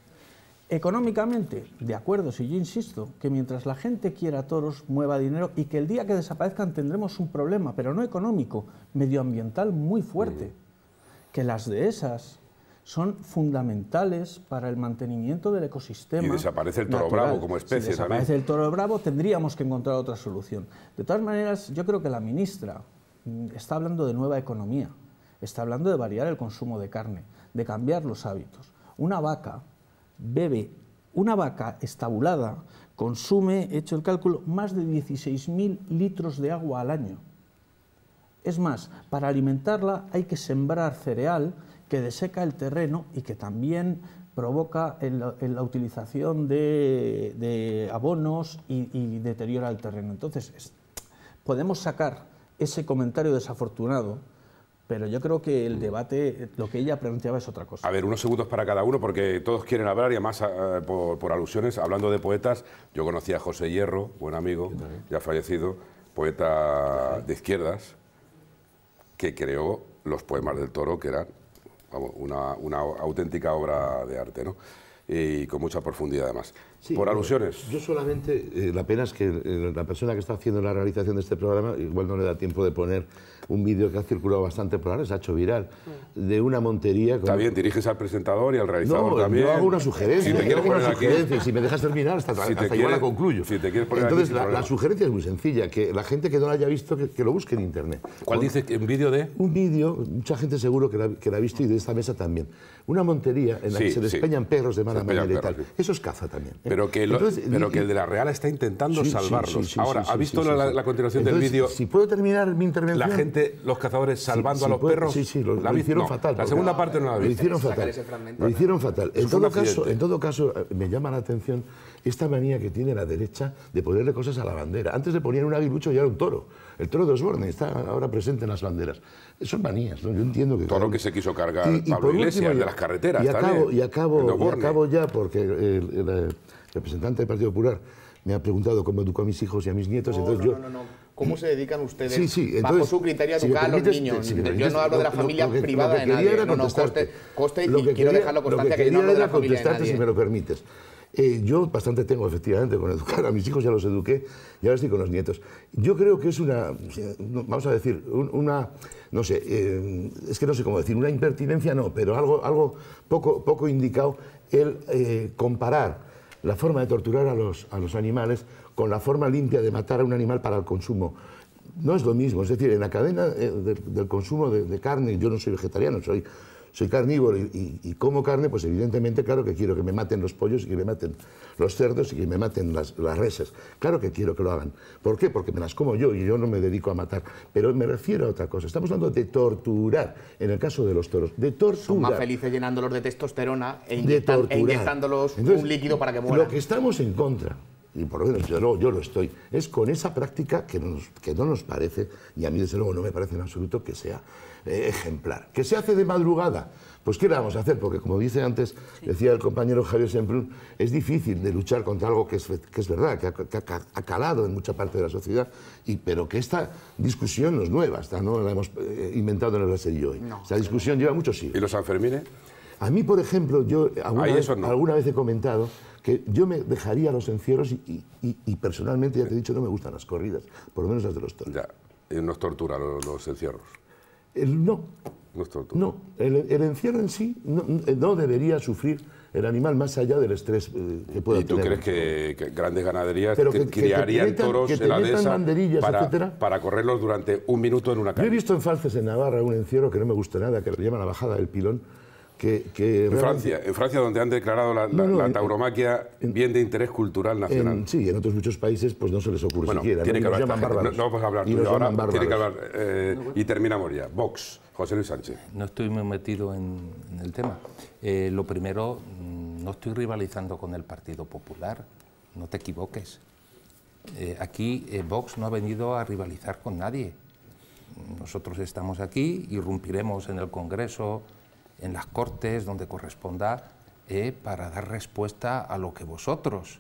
Económicamente, de acuerdo, si yo insisto, que mientras la gente quiera toros, mueva dinero y que el día que desaparezcan tendremos un problema, pero no económico, medioambiental muy fuerte. Que las dehesas son fundamentales para el mantenimiento del ecosistema. Y desaparece el toro bravo como especie. Si desaparece el toro bravo, tendríamos que encontrar otra solución. De todas maneras, yo creo que la ministra mm, está hablando de nueva economía, está hablando de variar el consumo de carne, de cambiar los hábitos. Una vaca bebe una vaca estabulada, consume, he hecho el cálculo, más de 16.000 litros de agua al año. Es más, para alimentarla hay que sembrar cereal que deseca el terreno y que también provoca la, utilización de, abonos y, deteriora el terreno. Entonces, podemos sacar ese comentario desafortunado pero yo creo que el debate, lo que ella planteaba es otra cosa. A ver, unos segundos para cada uno, porque todos quieren hablar y además eh, por, alusiones, hablando de poetas, yo conocí a José Hierro, buen amigo, ya fallecido, poeta de izquierdas, que creó los poemas del toro, que eran una, auténtica obra de arte, ¿no? y con mucha profundidad además. por eh, alusiones. Yo solamente, eh, la pena es que la persona que está haciendo la realización de este programa igual no le da tiempo de poner un vídeo que ha circulado bastante por ahora, se ha hecho viral, mm. de una montería... Está bien, diriges al presentador y al realizador no, también. yo hago una sugerencia. Si te poner si me dejas terminar, hasta, si hasta la concluyo. Si te poner Entonces, la, la, sugerencia es muy sencilla, que la gente que no la haya visto, que, lo busque en Internet. ¿Cuál dice? ¿Un vídeo de...? Un vídeo, mucha gente seguro que la, que ha visto y de esta mesa también. Una montería en la que se despeñan perros de manera y tal. Eso es caza también. ¿eh? Pero, que, pero que el de la Real está intentando salvarlos. Ahora, ¿ha visto la, continuación del vídeo? Si puedo terminar mi intervención... La gente los cazadores salvando a los perros. Sí, sí, lo, la, hicieron fatal. La segunda parte no la hicieron fatal. Lo hicieron fatal. En todo, caso, en eh, todo caso, me llama la atención esta manía que tiene la derecha de ponerle cosas a la bandera. Antes le ponían un aguilucho y era un toro. El toro de Osborne está ahora presente en las banderas. Son manías, Yo entiendo que... Toro que se quiso cargar Pablo Iglesias, de las carreteras. Y acabo, y acabo, y acabo ya, porque el, eh, representante del Partido Popular me ha preguntado cómo educo a mis hijos y a mis nietos, no, entonces no, No, ¿Cómo se dedican ustedes bajo su criterio a educar a los niños? yo no hablo de la familia privada de nadie. no, no, coste, coste lo que y quería, quiero dejarlo constante lo que, que yo no de la familia de si me lo permites. Eh, yo bastante tengo, efectivamente, con educar a mis hijos, ya los eduqué, y ahora estoy con los nietos. Yo creo que es una, vamos a decir, una, no sé, eh, es que no sé cómo decir, una impertinencia no, pero algo, algo poco, poco indicado el eh, comparar la forma de torturar a los, a los animales con la forma limpia de matar a un animal para el consumo. No es lo mismo, es decir, en la cadena eh, del, consumo de, carne, yo no soy vegetariano, soy, soy carnívoro y, como carne, pues evidentemente, claro que quiero que me maten los pollos y que me maten los cerdos y que me maten las, las reses. Claro que quiero que lo hagan. ¿Por qué? Porque me las como yo y yo no me dedico a matar. Pero me refiero a otra cosa. Estamos hablando de torturar, en el caso de los toros. De torturar. Son más felices llenándolos de testosterona e, e inyectándolos un líquido para que mueran. Lo que estamos en contra y por lo menos yo lo yo lo estoy, es con esa práctica que, que no nos parece, y a mí desde luego no me parece en absoluto que sea eh, ejemplar. ¿Que se hace de madrugada? Pues ¿qué le vamos a hacer? Porque como dice antes, decía el compañero Javier Semprún, es difícil de luchar contra algo que es, que es verdad, que ha, calado en mucha parte de la sociedad, y, pero que esta discusión no es nueva, no la hemos eh, inventado en el serie hoy. esa discusión lleva muchos siglos. ¿Y los Sanfermines? A mí, por ejemplo, yo alguna vez he comentado que yo me dejaría los encierros y, personalmente, ya te he dicho, no me gustan las corridas, por lo menos las de los toros. Ya, eh, ¿no tortura los, encierros? no. No tortura. No, el, encierro en sí no, debería sufrir el animal más allá del estrés eh, que pueda tener. ¿Y tú crees que, grandes ganaderías criarían toros que te la para, para, correrlos durante un minuto en una calle? Yo he visto en Falces, en Navarra, un encierro que no me gusta nada, que lo llaman la bajada del pilón, que, en, Francia, donde han declarado la, la, tauromaquia bien de interés cultural nacional. sí, en otros muchos países pues no se les ocurre bueno, Tiene que hablar, no, vamos a hablar. Y ahora tiene que hablar. Eh, y termina ya. Vox, José Luis Sánchez. No estoy muy metido en, el tema. Eh, lo primero, mm, no estoy rivalizando con el Partido Popular. No te equivoques. Eh, aquí Vox no ha venido a rivalizar con nadie. Nosotros estamos aquí, irrumpiremos en el Congreso en las cortes, donde corresponda, eh, para dar respuesta a lo que vosotros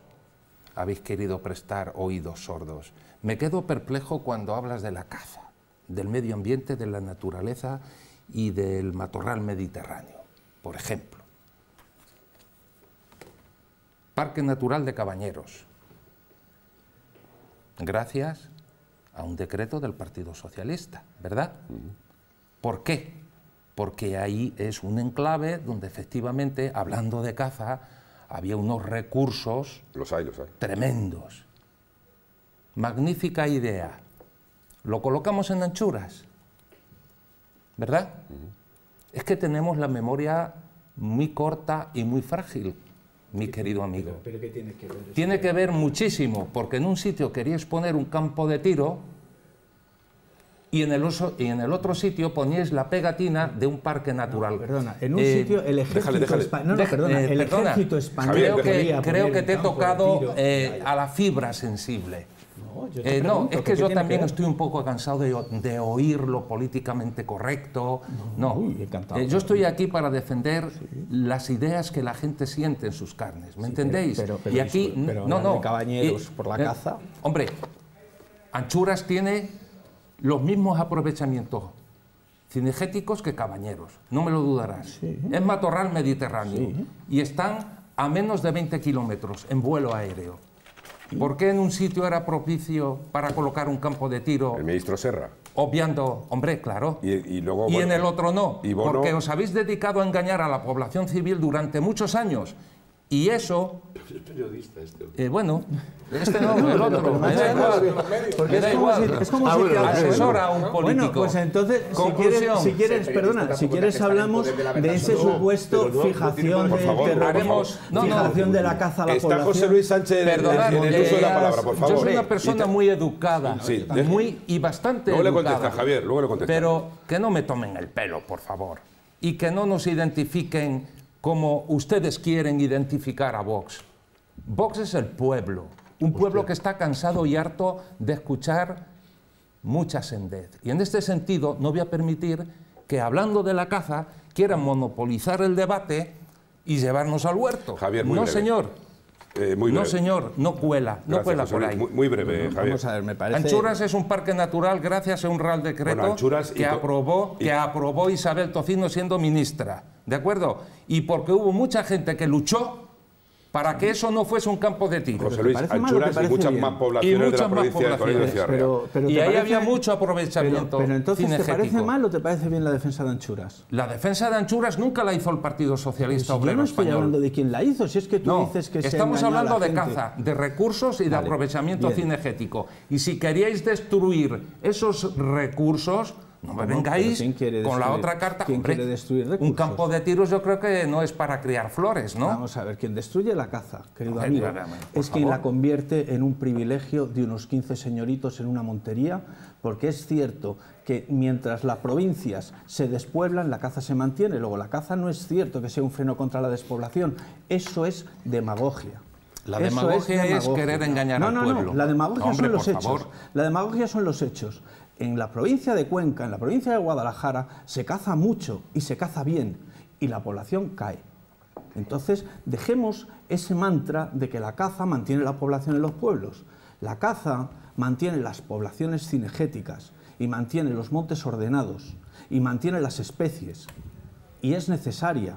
habéis querido prestar oídos sordos. Me quedo perplejo cuando hablas de la caza, del medio ambiente, de la naturaleza y del matorral mediterráneo, por ejemplo. Parque Natural de Cabañeros. Gracias a un decreto del Partido Socialista, ¿verdad? ¿Por qué? porque ahí es un enclave donde efectivamente, hablando de caza, había unos recursos los tremendos. Magnífica idea. Lo colocamos en anchuras, ¿verdad? Es que tenemos la memoria muy corta y muy frágil, mi querido amigo. tiene que ver? Tiene que ver muchísimo, porque en un sitio querías poner un campo de tiro y en el, otro sitio poníais la pegatina de un parque natural. perdona, en un eh, sitio el ejército Español, no, no, perdona, el ejército español. creo que, te he tocado eh, a la fibra sensible. No, eh, es que, yo también estoy un poco cansado de, oír lo políticamente correcto. No, yo estoy aquí para defender las ideas que la gente siente en sus carnes, ¿me entendéis? y aquí, no, no. Cabañeros por la caza. Hombre, Anchuras tiene los mismos aprovechamientos cinegéticos que cabañeros, no me lo dudarás. Es matorral mediterráneo y están a menos de 20 kilómetros en vuelo aéreo. ¿Por qué en un sitio era propicio para colocar un campo de tiro? El ministro Serra. Obviando, hombre, claro. Y, luego, y en el otro no. Porque os habéis dedicado a engañar a la población civil durante muchos años y eso... Es periodista este. Eh, bueno, este no, el otro. porque es como, si, es como ah, te asesora a un político. Bueno, pues entonces, si quieres, si quieres perdona, si quieres hablamos de ese supuesto fijación no, no, fijación de la caza a la Está población. José Luis Sánchez en el uso de la eh, palabra, por favor. Yo soy una persona muy educada sí, muy, y bastante luego educada. Luego le contesta, Javier, luego le contesta. Pero que no me tomen el pelo, por favor, y que no nos identifiquen como ustedes quieren identificar a Vox. Vox es el pueblo, un pueblo que está cansado y harto de escuchar mucha sendez. Y en este sentido no voy a permitir que hablando de la caza quieran monopolizar el debate y llevarnos al huerto. Javier, no, señor. Eh, no, señor, no cuela, no cuela por ahí. Muy, breve, eh, Javier. Anchuras es un parque natural gracias a un real decreto que, aprobó, aprobó Isabel Tocino siendo ministra. ¿de acuerdo? Y porque hubo mucha gente que luchó para que eso no fuese un campo de tiro. José Luis, Anchuras y muchas más poblaciones y la provincia y ahí había mucho aprovechamiento Pero, entonces, ¿te parece mal o te parece bien la defensa de Anchuras? La defensa de Anchuras nunca la hizo el Partido Socialista Obrero Español. Yo no estoy hablando de quién la hizo, si es que tú dices que Estamos hablando de caza, de recursos y de aprovechamiento cinegético. Y si queríais destruir esos recursos no me vengáis con la otra carta. destruir Un campo de tiros yo creo que no es para criar flores, ¿no? Vamos a ver, quien destruye la caza, querido amigo, es quien la convierte en un privilegio de unos 15 señoritos en una montería, porque es cierto que mientras las provincias se despueblan, la caza se mantiene. Luego, la caza no es cierto que sea un freno contra la despoblación. Eso es demagogia. La demagogia, es, querer engañar no, al no, No, la demagogia son los hechos. La demagogia son los hechos en la provincia de Cuenca, en la provincia de Guadalajara, se caza mucho y se caza bien y la población cae. Entonces, dejemos ese mantra de que la caza mantiene la población en los pueblos. La caza mantiene las poblaciones cinegéticas y mantiene los montes ordenados y mantiene las especies. Y es necesaria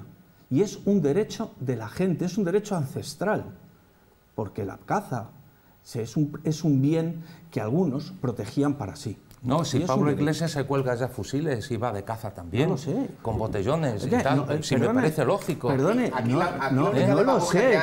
y es un derecho de la gente, es un derecho ancestral, porque la caza es un, es un bien que algunos protegían para sí. No, si Pablo Iglesias se cuelga ya fusiles y va de caza también. No ah, sé. Con botellones y eh, si me parece lógico. Perdone, no, lo sé.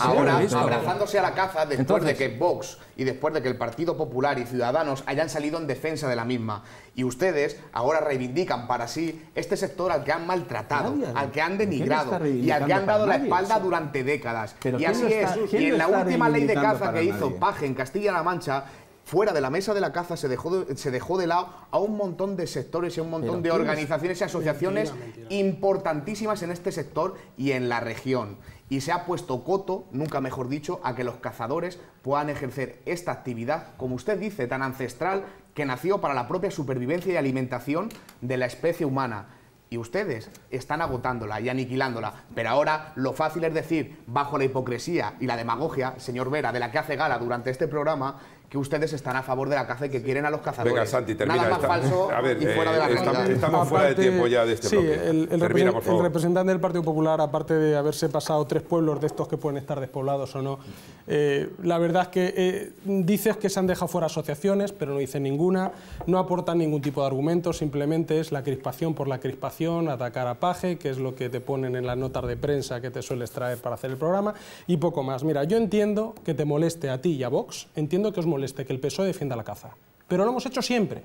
Ahora, abrazándose a la caza después de que Vox y después de que el Partido Popular y Ciudadanos hayan salido en defensa de la misma. Y ustedes ahora reivindican para sí este sector al que han maltratado, al que han denigrado y al que han dado la espalda durante décadas. y así es. Y en la última ley de caza que hizo Paje en Castilla-La Mancha, fuera de la mesa de la caza se dejó de, se dejó de lado a un montón de sectores y a un montón de organizaciones y asociaciones importantísimas en este sector y en la región. Y se ha puesto coto, nunca mejor dicho, a que los cazadores puedan ejercer esta actividad, como usted dice, tan ancestral, que nació para la propia supervivencia y alimentación de la especie humana. Y ustedes están agotándola y aniquilándola. Pero ahora lo fácil es decir, bajo la hipocresía y la demagogia, señor Vera, de la que hace gala durante este programa, que ustedes están a favor de la caza y que quieren a los cazadores. Venga, Santi, termina. Nada más falso eh, Estamos fuera de tiempo ya de este sí, El, representante del Partido Popular, aparte de haberse pasado tres pueblos de estos que pueden estar despoblados o no, eh, la verdad es que eh, dices que se han dejado fuera asociaciones, pero no dice ninguna, no aportan ningún tipo de argumento, simplemente es la crispación por la crispación, atacar a Paje, que es lo que te ponen en las notas de prensa que te sueles traer para hacer el programa, y poco más. Mira, yo entiendo que te moleste a ti y a Vox, entiendo que os moleste este, que el PSOE defienda la caza. Pero lo hemos hecho siempre,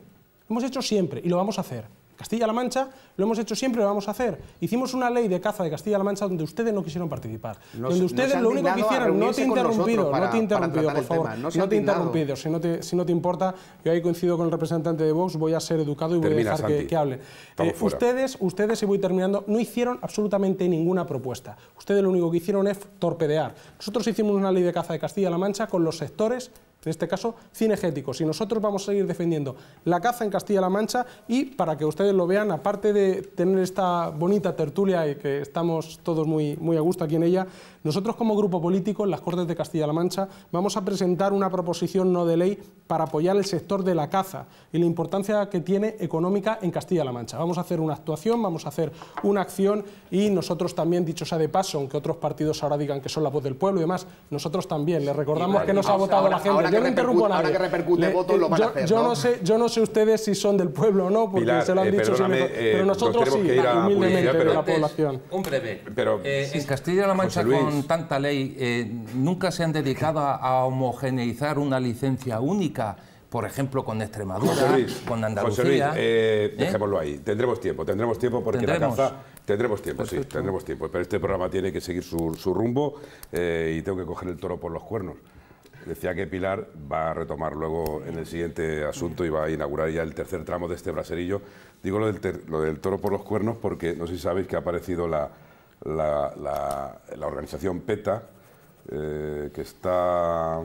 hemos hecho siempre y lo vamos a hacer. Castilla-La Mancha lo hemos hecho siempre y lo vamos a hacer. Hicimos una ley de caza de Castilla-La Mancha donde ustedes no quisieron participar. donde ustedes lo único que hicieron, no te he interrumpido, no te he interrumpido, por favor, no, te he interrumpido, si no te, importa, yo ahí coincido con el representante de Vox, voy a ser educado y voy a dejar que, hable. Eh, ustedes, ustedes, y voy terminando, no hicieron absolutamente ninguna propuesta. Ustedes lo único que hicieron es torpedear. Nosotros hicimos una ley de caza de Castilla-La Mancha con los sectores en este caso cinegéticos. Y nosotros vamos a seguir defendiendo la caza en Castilla-La Mancha y para que ustedes lo vean, aparte de tener esta bonita tertulia y que estamos todos muy, muy a gusto aquí en ella, nosotros como grupo político en las Cortes de Castilla-La Mancha vamos a presentar una proposición no de ley para apoyar el sector de la caza y la importancia que tiene económica en Castilla-La Mancha. Vamos a hacer una actuación, vamos a hacer una acción y nosotros también, dicho sea de paso, aunque otros partidos ahora digan que son la voz del pueblo y demás, nosotros también les recordamos que nos ha votado la gente. yo no yo, ¿no? sé, yo no sé ustedes si son del pueblo o no, porque se lo han eh, dicho. Siempre, pero eh, nosotros sí, humildemente, la población. Un breve. Pero, eh, en Castilla-La Mancha con pues- tanta ley eh, nunca se han dedicado a, homogeneizar una licencia única? por ejemplo, con Extremadura, con Andalucía. Eh, ¿eh? dejémoslo ahí. Tendremos tiempo, tendremos tiempo porque ¿Tendremos? la caza. Tendremos tiempo, sí, tendremos tiempo. Pero este programa tiene que seguir su, rumbo y tengo que coger el toro por los cuernos. Decía que Pilar va a retomar luego en el siguiente asunto y va a inaugurar ya el tercer tramo de este braserillo. Digo lo del, lo del toro por los cuernos porque no sé si sabéis que ha aparecido la, la, la, organización PETA, eh, que está,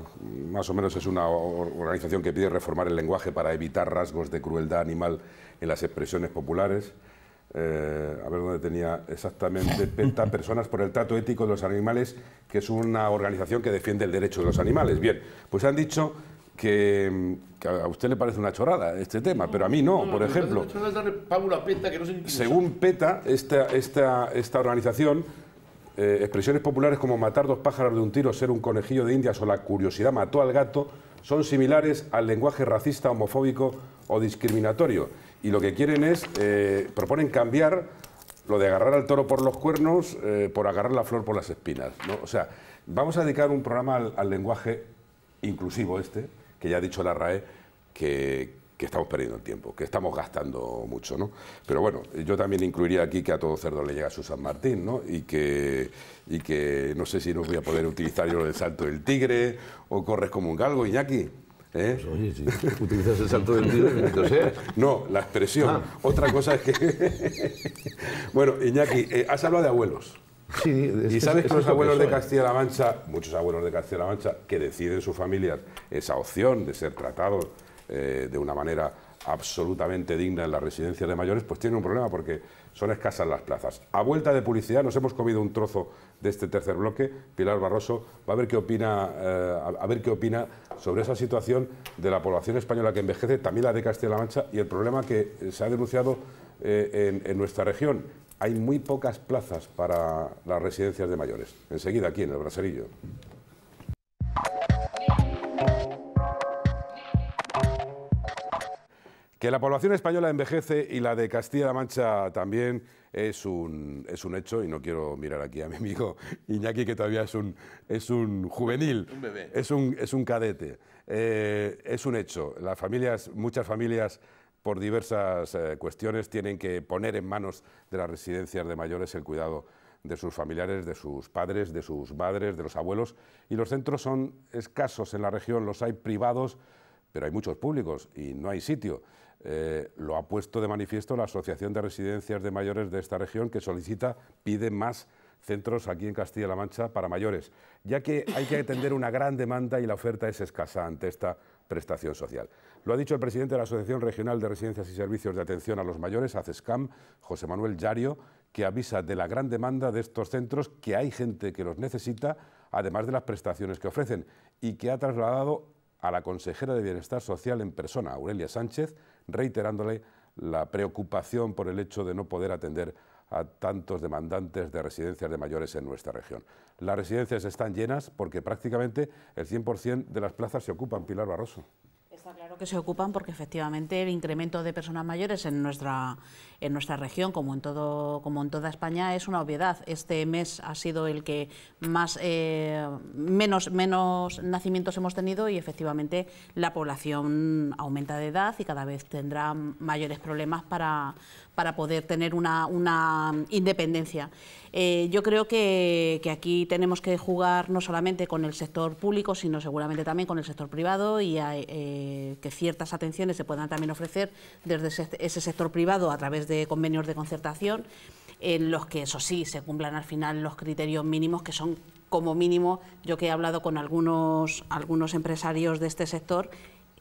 más o menos es una organización que pide reformar el lenguaje para evitar rasgos de crueldad animal en las expresiones populares. Eh, a ver dónde tenía exactamente, PETA, Personas por el Trato Ético de los Animales, que es una organización que defiende el derecho de los animales. Bien, pues han dicho que, a usted le parece una chorrada este tema, pero a mí no, por ejemplo. según Peta, esta, esta, esta organización, eh, expresiones populares como matar dos pájaros de un tiro, ser un conejillo de indias o la curiosidad mató al gato, son similares al lenguaje racista, homofóbico o discriminatorio. Y lo que quieren es, eh, proponen cambiar lo de agarrar al toro por los cuernos eh, por agarrar la flor por las espinas. O sea, vamos a dedicar un programa al lenguaje inclusivo este, que ya ha dicho la RAE que, estamos perdiendo el tiempo, que estamos gastando mucho, ¿no? Pero bueno, yo también incluiría aquí que a todo cerdo le llega su San Martín, ¿no? Y que, y que no sé si no voy a poder utilizar yo el salto del tigre o corres como un galgo, Iñaki. ¿eh? Pues oye, utilizas el salto del tigre, No, la expresión. Ah. Otra cosa es que... bueno, Iñaki, eh, has hablado de abuelos y sabes que los abuelos de Castilla-La Mancha, muchos abuelos de Castilla-La Mancha, que deciden sus familias esa opción de ser tratados eh, de una manera absolutamente digna en las residencias de mayores, pues tienen un problema porque son escasas las plazas. A vuelta de publicidad, nos hemos comido un trozo de este tercer bloque. Pilar Barroso va a ver qué opina, eh, a ver qué opina sobre esa situación de la población española que envejece, también la de Castilla-La Mancha y el problema que se ha denunciado eh, en, nuestra región hay muy pocas plazas para las residencias de mayores. Enseguida aquí en el Braserillo. Que la población española envejece y la de Castilla-La Mancha también es un, hecho, y no quiero mirar aquí a mi amigo Iñaki, que todavía es un, es un juvenil, Es, un, cadete. Eh, es un hecho. Las familias, muchas familias por diversas eh, cuestiones tienen que poner en manos de las residencias de mayores el cuidado de sus familiares, de sus padres, de sus madres, de los abuelos. Y los centros son escasos en la región, los hay privados, pero hay muchos públicos y no hay sitio. Eh, lo ha puesto de manifiesto la Asociación de Residencias de Mayores de esta región, que solicita, pide más centros aquí en Castilla-La Mancha para mayores, ya que hay que atender una gran demanda y la oferta es escasa ante esta prestación social. Lo ha dicho el presidente de la Asociación Regional de Residencias y Servicios de Atención a los Mayores, ACESCAM, José Manuel Yario, que avisa de la gran demanda de estos centros, que hay gente que los necesita, además de las prestaciones que ofrecen, y que ha trasladado a la consejera de Bienestar Social en persona, Aurelia Sánchez, reiterándole la preocupación por el hecho de no poder atender a tantos demandantes de residencias de mayores en nuestra región. Las residencias están llenas porque prácticamente el 100% de las plazas se ocupan, Pilar Barroso. Está claro que se ocupan porque efectivamente el incremento de personas mayores en nuestra, en nuestra región, como en, todo, como en toda España, es una obviedad. Este mes ha sido el que más, eh, menos, menos nacimientos hemos tenido y efectivamente la población aumenta de edad y cada vez tendrá mayores problemas para, para poder tener una, independencia. Eh, yo creo que, aquí tenemos que jugar no solamente con el sector público, sino seguramente también con el sector privado y eh, que ciertas atenciones se puedan también ofrecer desde ese, sector privado a través de convenios de concertación en los que, eso sí, se cumplan al final los criterios mínimos que son como mínimo, yo que he hablado con algunos, algunos empresarios de este sector,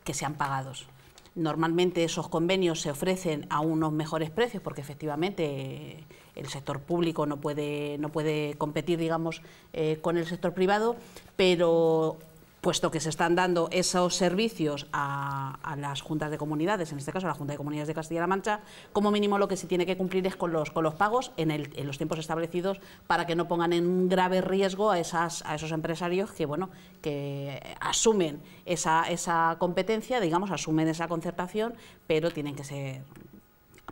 que sean pagados. Normalmente esos convenios se ofrecen a unos mejores precios porque efectivamente eh, el sector público no puede, no puede competir, digamos, eh, con el sector privado, pero puesto que se están dando esos servicios a, las juntas de comunidades, en este caso a la Junta de Comunidades de Castilla-La Mancha, como mínimo lo que se tiene que cumplir es con los, con los pagos en, los tiempos establecidos para que no pongan en grave riesgo a, esas, esos empresarios que, bueno, que asumen esa, esa competencia, digamos, asumen esa concertación, pero tienen que ser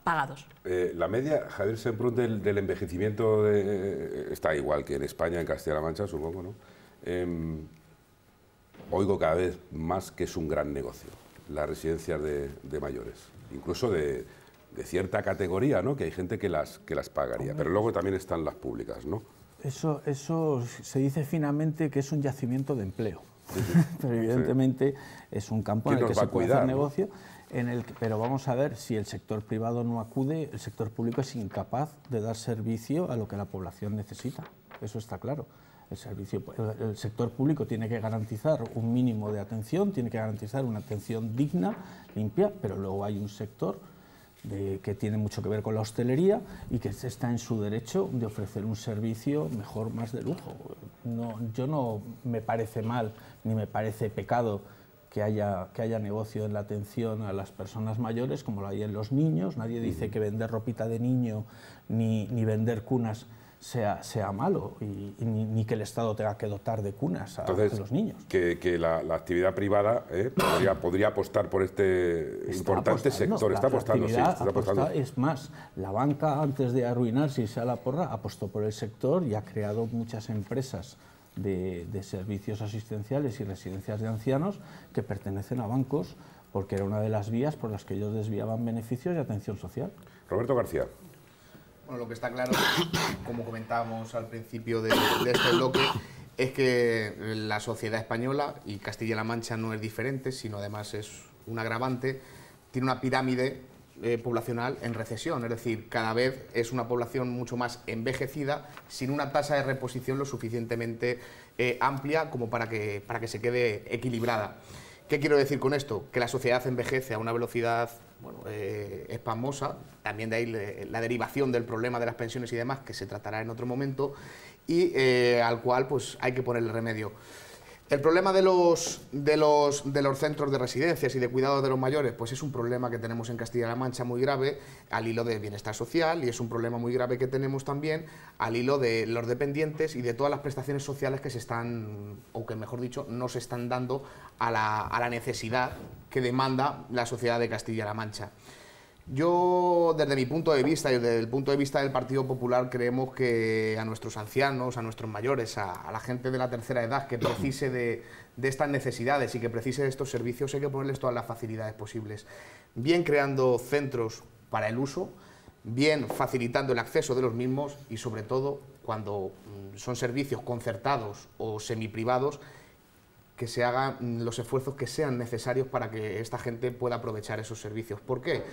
pagados. Eh, la media, Javier Semprún, del, envejecimiento de, eh, está igual que en España, en Castilla-La Mancha, supongo, ¿no? Em, oigo cada vez más que es un gran negocio las residencias de, mayores, incluso de, cierta categoría, ¿no? que hay gente que las, que las pagaría, pero luego también están las públicas. ¿no? Eso, eso se dice finamente que es un yacimiento de empleo. pero evidentemente es un campo en el que se puede hacer negocio, en el pero vamos a ver si el sector privado no acude, el sector público es incapaz de dar servicio a lo que la población necesita, eso está claro. El, servicio, el sector público tiene que garantizar un mínimo de atención, tiene que garantizar una atención digna, limpia, pero luego hay un sector que tiene mucho que ver con la hostelería y que está en su derecho de ofrecer un servicio mejor, más de lujo. No, yo no me parece mal ni me parece pecado que haya, que haya negocio en la atención a las personas mayores como lo hay en los niños. Nadie dice que vender ropita de niño ni, ni vender cunas sea, sea malo y, ni, que el Estado tenga que dotar de cunas a, los niños. Que, la, actividad privada eh, podría, apostar por este importante sector. está apostando, sí. es más, la banca antes de arruinarse y sea la porra apostó por el sector y ha creado muchas empresas de servicios asistenciales y residencias de ancianos que pertenecen a bancos porque era una de las vías por las que ellos desviaban beneficios y atención social. Roberto García. Bueno, lo que está claro, como comentábamos al principio de, este bloque, es que la sociedad española y Castilla-La Mancha no es diferente, sino además es un agravante, tiene una pirámide eh, poblacional en recesión, es decir, cada vez es una población mucho más envejecida, sin una tasa de reposición lo suficientemente eh, amplia como para que, para que se quede equilibrada. ¿Qué quiero decir con esto? Que la sociedad envejece a una velocidad bueno, famosa... Eh, también de ahí la derivación del problema de las pensiones y demás, que se tratará en otro momento, y eh, al cual pues hay que ponerle remedio. El problema de los, de, los, de los centros de residencias y de cuidados de los mayores, pues es un problema que tenemos en Castilla-La Mancha muy grave al hilo de bienestar social y es un problema muy grave que tenemos también al hilo de los dependientes y de todas las prestaciones sociales que se están, o que mejor dicho, no se están dando a la, a la necesidad que demanda la sociedad de Castilla-La Mancha. Yo, desde mi punto de vista y desde el punto de vista del Partido Popular, creemos que a nuestros ancianos, a nuestros mayores, a, la gente de la tercera edad que precise de, de, estas necesidades y que precise de estos servicios, hay que ponerles todas las facilidades posibles. Bien creando centros para el uso, bien facilitando el acceso de los mismos y, sobre todo, cuando mm, son servicios concertados o semiprivados, que se hagan los esfuerzos que sean necesarios para que esta gente pueda aprovechar esos servicios. ¿Por qué?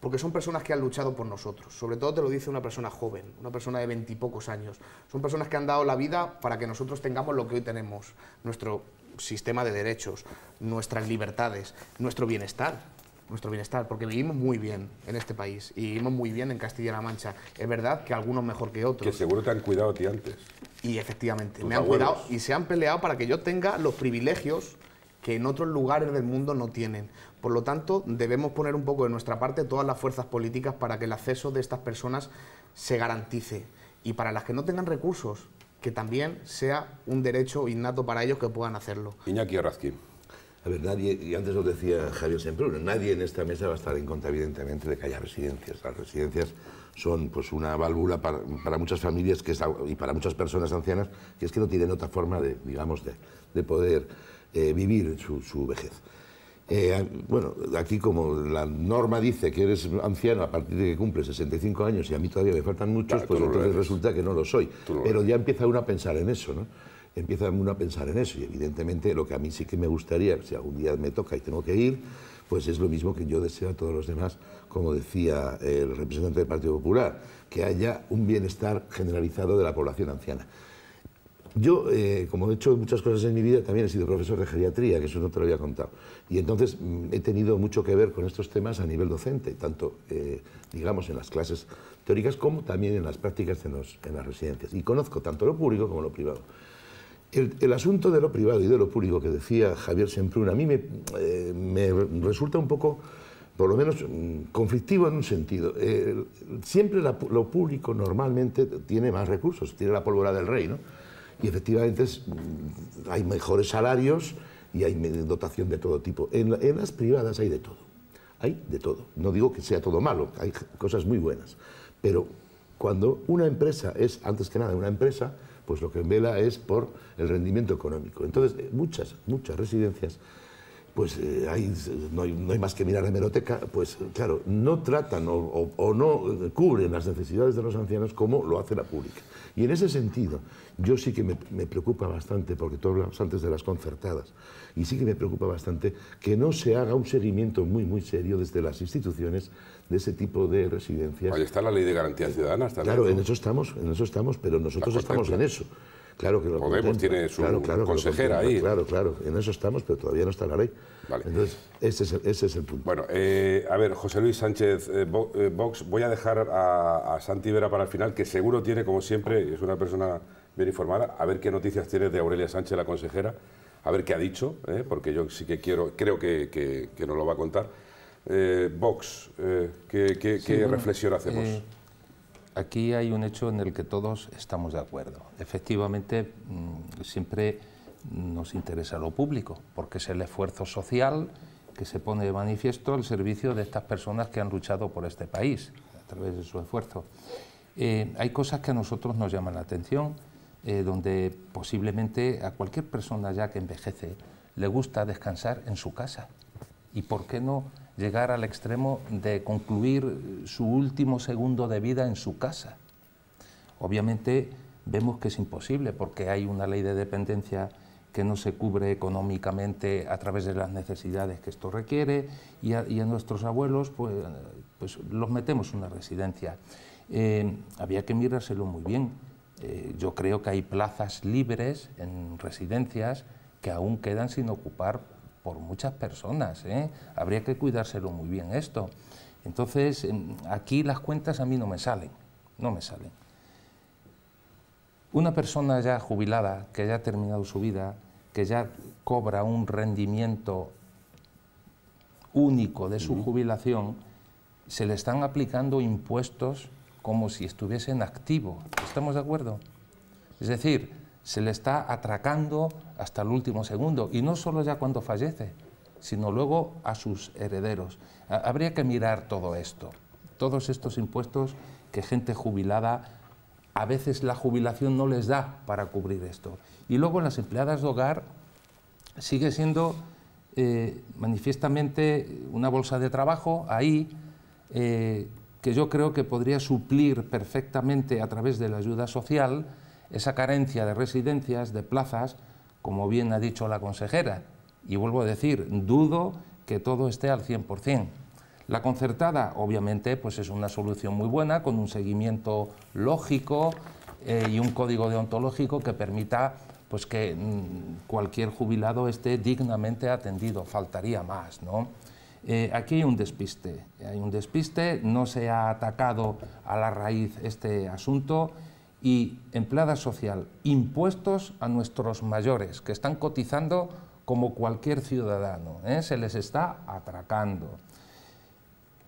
porque son personas que han luchado por nosotros. Sobre todo te lo dice una persona joven, una persona de veintipocos años. Son personas que han dado la vida para que nosotros tengamos lo que hoy tenemos, nuestro sistema de derechos, nuestras libertades, nuestro bienestar nuestro bienestar, porque vivimos muy bien en este país y vivimos muy bien en Castilla-La Mancha. Es verdad que algunos mejor que otros. Que seguro te han cuidado a ti antes. Y efectivamente, me han cuidado y se han peleado para que yo tenga los privilegios que en otros lugares del mundo no tienen. Por lo tanto, debemos poner un poco de nuestra parte todas las fuerzas políticas para que el acceso de estas personas se garantice y para las que no tengan recursos, que también sea un derecho innato para ellos que puedan hacerlo. Iñaki Arrazqui. A ver, nadie, y antes os decía Javier Semprún, nadie en esta mesa va a estar en contra, evidentemente, de que haya residencias. Las residencias son pues, una válvula para, muchas familias que y para muchas personas ancianas que es que no tienen otra forma de, digamos, de, poder eh, vivir su vejez. Eh, bueno, aquí como la norma dice que eres anciano a partir de que cumples 65 años y a mí todavía me faltan muchos, pues entonces resulta que no lo soy. Pero ya empieza uno a pensar en eso, ¿no? Empieza uno a pensar en eso y evidentemente lo que a mí sí que me gustaría, si algún día me toca y tengo que ir, pues es lo mismo que yo deseo a todos los demás, como decía el representante del Partido Popular, que haya un bienestar generalizado de la población anciana. Yo, eh, como he hecho muchas cosas en mi vida, también he sido profesor de geriatría, que eso no te lo había contado. Y entonces mm, he tenido mucho que ver con estos temas a nivel docente, tanto, eh, digamos, en las clases teóricas como también en las prácticas en, las residencias. Y conozco tanto lo público como lo privado. El, asunto de lo privado y de lo público que decía Javier Semprún a mí me, eh, resulta un poco, por lo menos, mm, conflictivo en un sentido. siempre lo público normalmente tiene más recursos, tiene la pólvora del rey, ¿no? y efectivamente mm, hay mejores salarios y hay dotación de todo tipo. En, en, las privadas hay de todo, hay de todo. No digo que sea todo malo, hay cosas muy buenas, pero cuando una empresa es, antes que nada, una empresa, pues lo que vela es por el rendimiento económico. Entonces, eh, muchas, muchas residencias pues eh, no, hay, más que mirar la hemeroteca, pues claro, no tratan o, no cubren las necesidades de los ancianos como lo hace la pública. Y en ese sentido, yo sí que me, preocupa bastante, porque tú hablabas antes de las concertadas, y sí que me preocupa bastante que no se haga un seguimiento muy, muy serio desde las instituciones de ese tipo de residencias. Ahí está la ley de garantía ciudadana. Está claro, en eso estamos, en eso estamos, pero nosotros estamos en eso. Claro que lo Podemos tiene su consejera ahí. Claro, claro, en eso estamos, pero todavía no está la ley. Vale. Entonces, ese es, el, punto. Bueno, eh, a ver, José Luis Sánchez eh, eh, Vox, voy a dejar a, Santi Vera para el final, que seguro tiene, como siempre, es una persona bien informada, a ver qué noticias tiene de Aurelia Sánchez, la consejera, a ver qué ha dicho, porque yo sí que quiero, creo que, no lo va a contar. Vox, ¿qué, reflexión hacemos? aquí hay un hecho en el que todos estamos de acuerdo. Efectivamente, mm, siempre nos interesa lo público, porque es el esfuerzo social que se pone de manifiesto al servicio de estas personas que han luchado por este país a través de su esfuerzo. Eh, hay cosas que a nosotros nos llaman la atención, eh, donde posiblemente a cualquier persona ya que envejece le gusta descansar en su casa. ¿Y por qué no llegar al extremo de concluir su último segundo de vida en su casa. Obviamente vemos que es imposible porque hay una ley de dependencia que no se cubre económicamente a través de las necesidades que esto requiere y a, nuestros abuelos pues, pues, los metemos en una residencia. Eh, había que mirárselo muy bien. Eh, yo creo que hay plazas libres en residencias que aún quedan sin ocupar por muchas personas. ¿eh? Habría que cuidárselo muy bien esto. Entonces, em, aquí las cuentas a mí no me salen, no me salen. Una persona ya jubilada, que ya ha terminado su vida, que ya cobra un rendimiento único de su jubilación, se le están aplicando impuestos como si estuviesen activo. ¿Estamos de acuerdo? Es decir, se le está atracando hasta el último segundo, y no solo ya cuando fallece, sino luego a sus herederos. Habría que mirar todo esto, todos estos impuestos que gente jubilada, a veces la jubilación no les da para cubrir esto. Y luego las empleadas de hogar sigue siendo eh, manifiestamente una bolsa de trabajo ahí eh, que yo creo que podría suplir perfectamente a través de la ayuda social esa carencia de residencias, de plazas, como bien ha dicho la consejera. Y vuelvo a decir, dudo que todo esté al 100%. La concertada, obviamente, pues es una solución muy buena, con un seguimiento lógico eh, y un código deontológico que permita pues, que mm, cualquier jubilado esté dignamente atendido. Faltaría más, ¿no? Eh, aquí hay un despiste, hay un despiste, no se ha atacado a la raíz este asunto y empleada social, impuestos a nuestros mayores, que están cotizando como cualquier ciudadano, ¿eh? se les está atracando.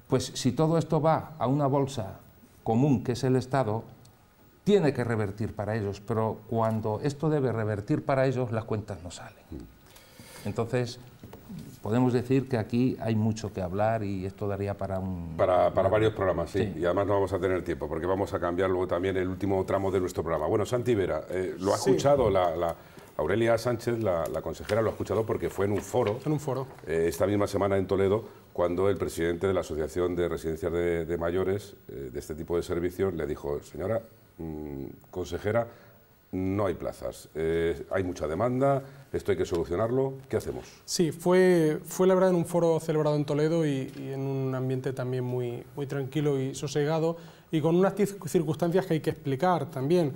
Pues si todo esto va a una bolsa común, que es el Estado, tiene que revertir para ellos, pero cuando esto debe revertir para ellos, las cuentas no salen. Mm. Entonces, podemos decir que aquí hay mucho que hablar y esto daría para un... Para, varios programas, sí. y además no vamos a tener tiempo porque vamos a cambiar luego también el último tramo de nuestro programa. Bueno, Santi Vera, eh, lo ha escuchado la, Aurelia Sánchez, la, consejera, lo ha escuchado porque fue en un foro. En un foro. Eh, esta misma semana en Toledo, cuando el presidente de la Asociación de Residencias de, Mayores, eh, de este tipo de servicios, le dijo, señora mm, consejera, no hay plazas, eh, hay mucha demanda, esto hay que solucionarlo, ¿qué hacemos? Sí, fue, fue la verdad en un foro celebrado en Toledo y, en un ambiente también muy, muy tranquilo y sosegado y con unas circunstancias que hay que explicar también.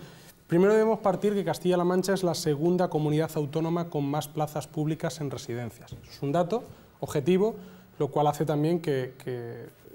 Primero debemos partir que Castilla-La Mancha es la segunda comunidad autónoma con más plazas públicas en residencias. Es un dato objetivo, lo cual hace también que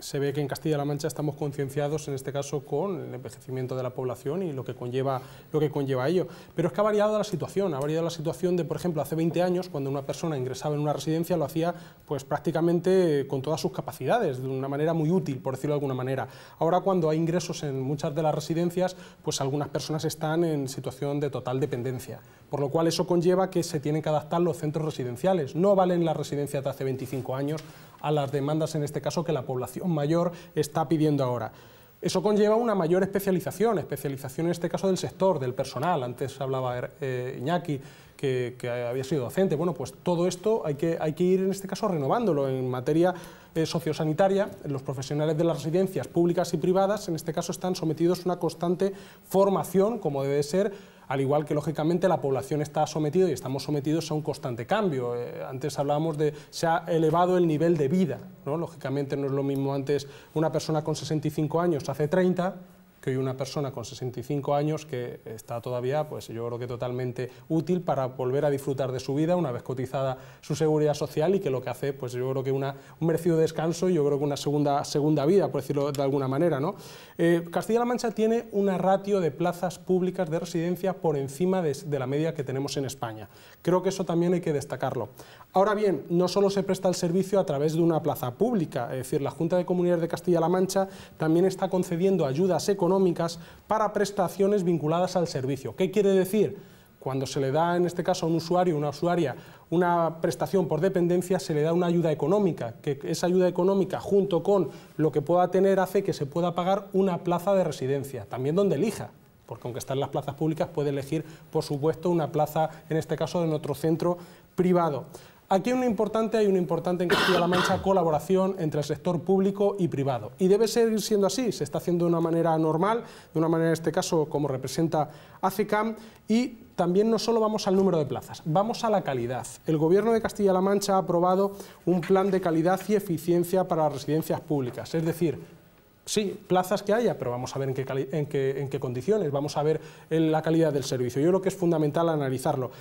se ve que en Castilla-La Mancha estamos concienciados en este caso con el envejecimiento de la población y lo que conlleva lo que conlleva ello. Pero es que ha variado la situación, ha variado la situación de, por ejemplo, hace 20 años cuando una persona ingresaba en una residencia lo hacía pues prácticamente eh, con todas sus capacidades, de una manera muy útil, por decirlo de alguna manera. Ahora cuando hay ingresos en muchas de las residencias, pues algunas personas están en situación de total dependencia por lo cual eso conlleva que se tienen que adaptar los centros residenciales. No valen las residencias de hace 25 años a las demandas, en este caso, que la población mayor está pidiendo ahora. Eso conlleva una mayor especialización, especialización en este caso del sector, del personal. Antes hablaba eh, Iñaki, que, había sido docente. Bueno, pues todo esto hay que, hay que ir en este caso renovándolo en materia eh, sociosanitaria. Los profesionales de las residencias públicas y privadas en este caso están sometidos a una constante formación, como debe ser, al igual que lógicamente la población está sometida y estamos sometidos a un constante cambio. Eh, antes hablábamos de se ha elevado el nivel de vida, lógicamente no es lo mismo antes una persona con 65 años hace 30 que hoy una persona con 65 años que está todavía, pues yo creo que totalmente útil para volver a disfrutar de su vida una vez cotizada su seguridad social y que lo que hace, pues yo creo que una, un merecido descanso y yo creo que una segunda, segunda vida, por decirlo de alguna manera. ¿no? Eh, Castilla-La Mancha tiene una ratio de plazas públicas de residencia por encima de, de la media que tenemos en España. Creo que eso también hay que destacarlo. Ahora bien, no solo se presta el servicio a través de una plaza pública, es decir, la Junta de Comunidades de Castilla-La Mancha también está concediendo ayudas económicas económicas para prestaciones vinculadas al servicio. ¿Qué quiere decir? Cuando se le da, en este caso, a un usuario, o una usuaria, una prestación por dependencia, se le da una ayuda económica, que esa ayuda económica, junto con lo que pueda tener, hace que se pueda pagar una plaza de residencia, también donde elija, porque aunque está en las plazas públicas, puede elegir, por supuesto, una plaza, en este caso, en otro centro privado. Aquí hay una importante, hay importante en Castilla-La Mancha colaboración entre el sector público y privado. Y debe seguir siendo así, se está haciendo de una manera normal, de una manera en este caso como representa ACECAM y también no solo vamos al número de plazas, vamos a la calidad. El Gobierno de Castilla-La Mancha ha aprobado un plan de calidad y eficiencia para las residencias públicas, es decir, Sí, plazas que haya, pero vamos a ver en qué condiciones, vamos a ver la calidad del servicio. Yo creo que es fundamental analizarlo.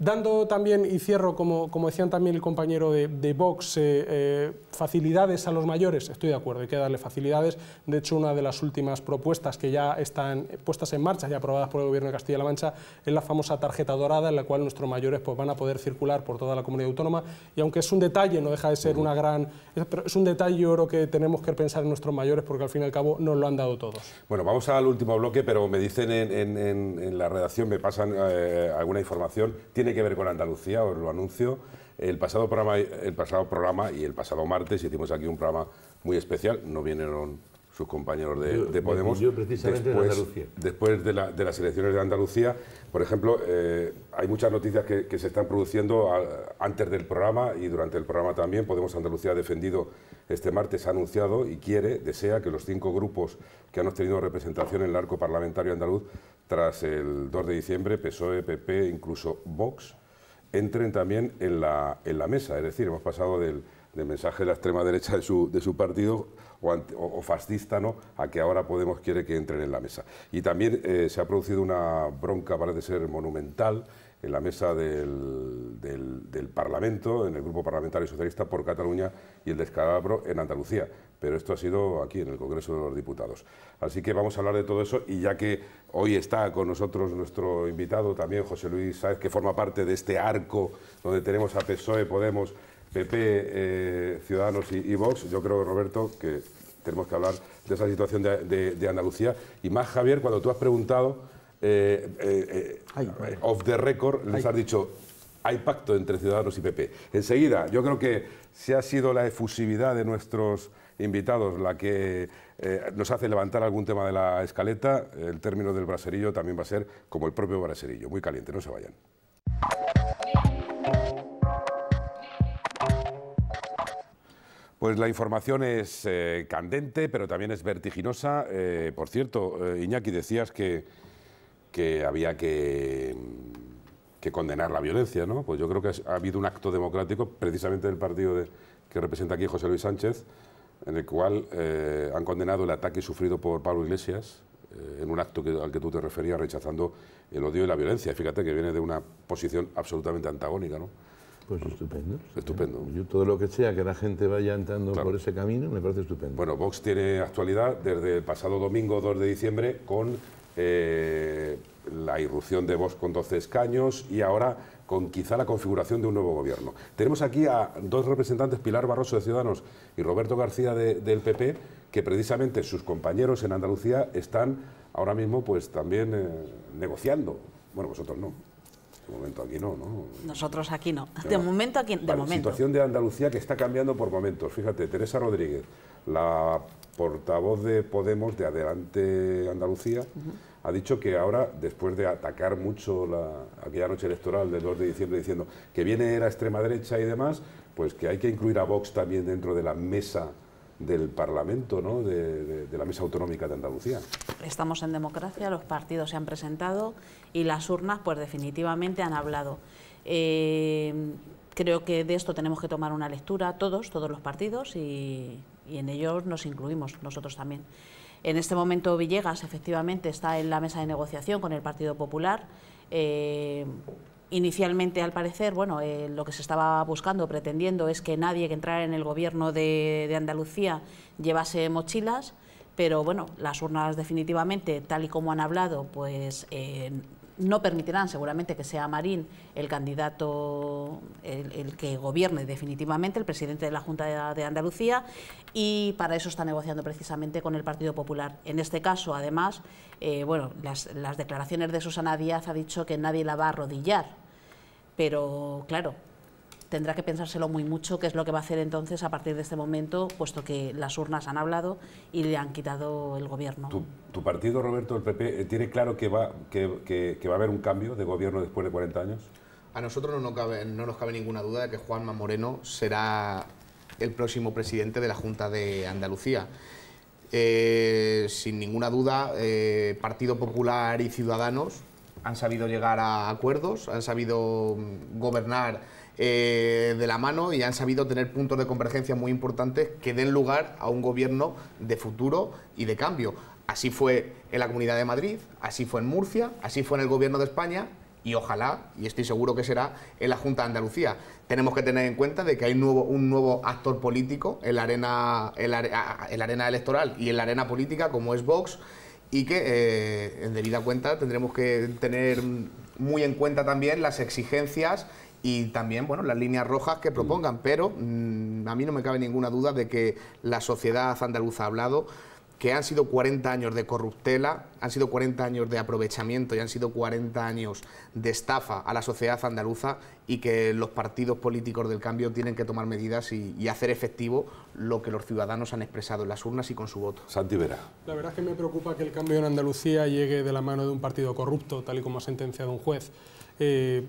Dando también, y cierro, como, como decían también el compañero de, Vox, eh, eh, facilidades a los mayores, estoy de acuerdo, hay que darle facilidades. De hecho, una de las últimas propuestas que ya están puestas en marcha y aprobadas por el Gobierno de Castilla-La Mancha es la famosa tarjeta dorada en la cual nuestros mayores pues, van a poder circular por toda la comunidad autónoma. Y aunque es un detalle, no deja de ser una gran... Es un detalle, yo creo que tenemos que pensar en nuestros mayores porque al fin y al cabo nos lo han dado todos. Bueno, vamos al último bloque, pero me dicen en, la redacción, me pasan eh, alguna información. ¿Tiene que ver con Andalucía, os lo anuncio. El pasado programa, el pasado programa y el pasado martes hicimos aquí un programa muy especial. No vinieron sus compañeros de, Podemos. Yo precisamente después, de Después de las elecciones de Andalucía por ejemplo, eh, hay muchas noticias que, se están produciendo antes del programa y durante el programa también. Podemos Andalucía ha defendido este martes, ha anunciado y quiere, desea que los cinco grupos que han obtenido representación en el arco parlamentario andaluz tras el 2 de diciembre, PSOE, PP, incluso Vox, entren también en la, en la mesa. Es decir, hemos pasado del, mensaje de la extrema derecha de su, de su partido o, fascista, ¿no? a que ahora Podemos quiere que entren en la mesa. Y también eh, se ha producido una bronca, parece ser monumental, en la mesa del, Parlamento, en el Grupo Parlamentario Socialista por Cataluña y el descalabro en Andalucía. Pero esto ha sido aquí, en el Congreso de los Diputados. Así que vamos a hablar de todo eso y ya que hoy está con nosotros nuestro invitado también, José Luis Sáez, que forma parte de este arco donde tenemos a PSOE, Podemos, PP, eh, Ciudadanos y, Vox, yo creo, Roberto, que tenemos que hablar de esa situación de, Andalucía. Y más, Javier, cuando tú has preguntado, of eh, eh, off the record, les has dicho, hay pacto entre Ciudadanos y PP. Enseguida, yo creo que si ha sido la efusividad de nuestros invitados la que nos hace levantar algún tema de la escaleta, el término del braserillo también va a ser como el propio braserillo, muy caliente, no se vayan. Pues la información es eh, candente, pero también es vertiginosa. Eh, por cierto, eh, Iñaki, decías que, que había mm, que, condenar la violencia, ¿no? Pues yo creo que ha habido un acto democrático, precisamente del partido que representa aquí José Luis Sánchez, en el cual han condenado el ataque sufrido por Pablo Iglesias, en un acto al que tú te referías, rechazando el odio y la violencia. Fíjate que viene de una posición absolutamente antagónica, ¿no? Pues estupendo. Estupendo. Yo todo lo que sea que la gente vaya entrando por ese camino me parece estupendo. Bueno, Vox tiene actualidad desde el pasado domingo 2 de diciembre con eh, la irrupción de Vox con 12 escaños y ahora con quizá la configuración de un nuevo gobierno. Tenemos aquí a dos representantes, Pilar Barroso de Ciudadanos y Roberto García del PP, que precisamente sus compañeros en Andalucía están ahora mismo pues también eh, negociando. Bueno, vosotros no momento aquí no, ¿no? Nosotros aquí no. De momento aquí de La momento. situación de Andalucía que está cambiando por momentos. Fíjate, Teresa Rodríguez, la portavoz de Podemos de Adelante Andalucía, ha dicho que ahora, después de atacar mucho la, aquella noche electoral del 2 de diciembre diciendo que viene la extrema derecha y demás, pues que hay que incluir a Vox también dentro de la mesa del Parlamento, ¿no? de la mesa autonómica de Andalucía. Estamos en democracia, los partidos se han presentado y las urnas pues definitivamente han hablado. Eh, creo que de esto tenemos que tomar una lectura todos, todos los partidos y, en ellos nos incluimos nosotros también. En este momento Villegas efectivamente está en la mesa de negociación con el Partido Popular. Eh, inicialmente, al parecer, bueno, eh, lo que se estaba buscando, pretendiendo, es que nadie que entrara en el gobierno de, Andalucía llevase mochilas pero bueno, las urnas definitivamente, tal y como han hablado, pues no permitirán seguramente que sea Marín el candidato, el, que gobierne definitivamente, el presidente de la Junta de Andalucía, y para eso está negociando precisamente con el Partido Popular. En este caso, además, eh, bueno, las, las declaraciones de Susana Díaz ha dicho que nadie la va a arrodillar, pero claro, tendrá que pensárselo muy mucho qué es lo que va a hacer entonces a partir de este momento, puesto que las urnas han hablado y le han quitado el gobierno. ¿Tu, partido, Roberto, el PP, eh, tiene claro que va, que, va a haber un cambio de gobierno después de 40 años? A nosotros no nos, cabe, ninguna duda de que Juanma Moreno será el próximo presidente de la Junta de Andalucía. Eh, sin ninguna duda, eh, Partido Popular y Ciudadanos han sabido llegar a acuerdos, han sabido mm, gobernar eh, de la mano y han sabido tener puntos de convergencia muy importantes que den lugar a un gobierno de futuro y de cambio. Así fue en la Comunidad de Madrid, así fue en Murcia, así fue en el Gobierno de España y ojalá, y estoy seguro que será, en la Junta de Andalucía. Tenemos que tener en cuenta de que hay un nuevo actor político en la, arena, electoral y en la arena política como es Vox y que eh, en debida cuenta tendremos que tener muy en cuenta también las exigencias y también bueno las líneas rojas que propongan, mm. pero mm, a mí no me cabe ninguna duda de que la sociedad andaluza ha hablado que han sido 40 años de corruptela, han sido 40 años de aprovechamiento y han sido 40 años de estafa a la sociedad andaluza y que los partidos políticos del cambio tienen que tomar medidas y, hacer efectivo lo que los ciudadanos han expresado en las urnas y con su voto. Santi Vera. La verdad es que me preocupa que el cambio en Andalucía llegue de la mano de un partido corrupto, tal y como ha sentenciado un juez. Eh,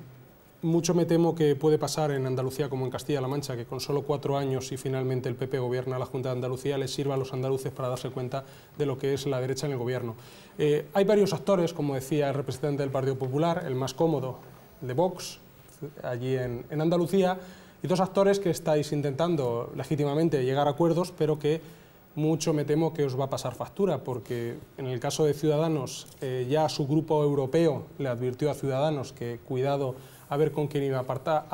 mucho me temo que puede pasar en Andalucía como en Castilla-La Mancha, que con solo cuatro años y finalmente el PP gobierna la Junta de Andalucía, les sirva a los andaluces para darse cuenta de lo que es la derecha en el gobierno. Eh, hay varios actores, como decía el representante del Partido Popular, el más cómodo, de Vox, allí en, Andalucía, y dos actores que estáis intentando legítimamente llegar a acuerdos, pero que mucho me temo que os va a pasar factura, porque en el caso de Ciudadanos, eh, ya su grupo europeo le advirtió a Ciudadanos que cuidado a ver con quién iba a,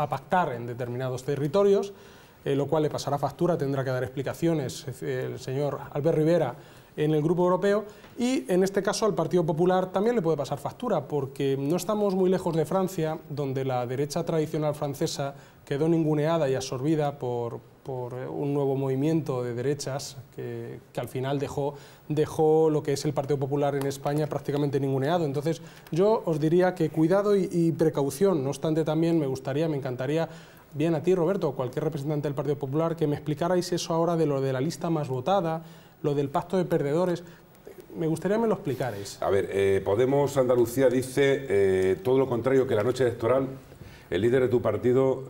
pactar en determinados territorios, eh, lo cual le pasará factura, tendrá que dar explicaciones eh, el señor Albert Rivera en el Grupo Europeo y en este caso al Partido Popular también le puede pasar factura porque no estamos muy lejos de Francia, donde la derecha tradicional francesa quedó ninguneada y absorbida por, por eh, un nuevo movimiento de derechas que, al final dejó, dejó lo que es el Partido Popular en España prácticamente ninguneado. Entonces yo os diría que cuidado y, precaución. No obstante también me gustaría, me encantaría bien a ti, Roberto, o cualquier representante del Partido Popular, que me explicarais eso ahora de lo de la lista más votada, lo del pacto de perdedores. Me gustaría que me lo explicarais. A ver, eh, Podemos Andalucía dice eh, todo lo contrario que la noche electoral el líder de tu partido,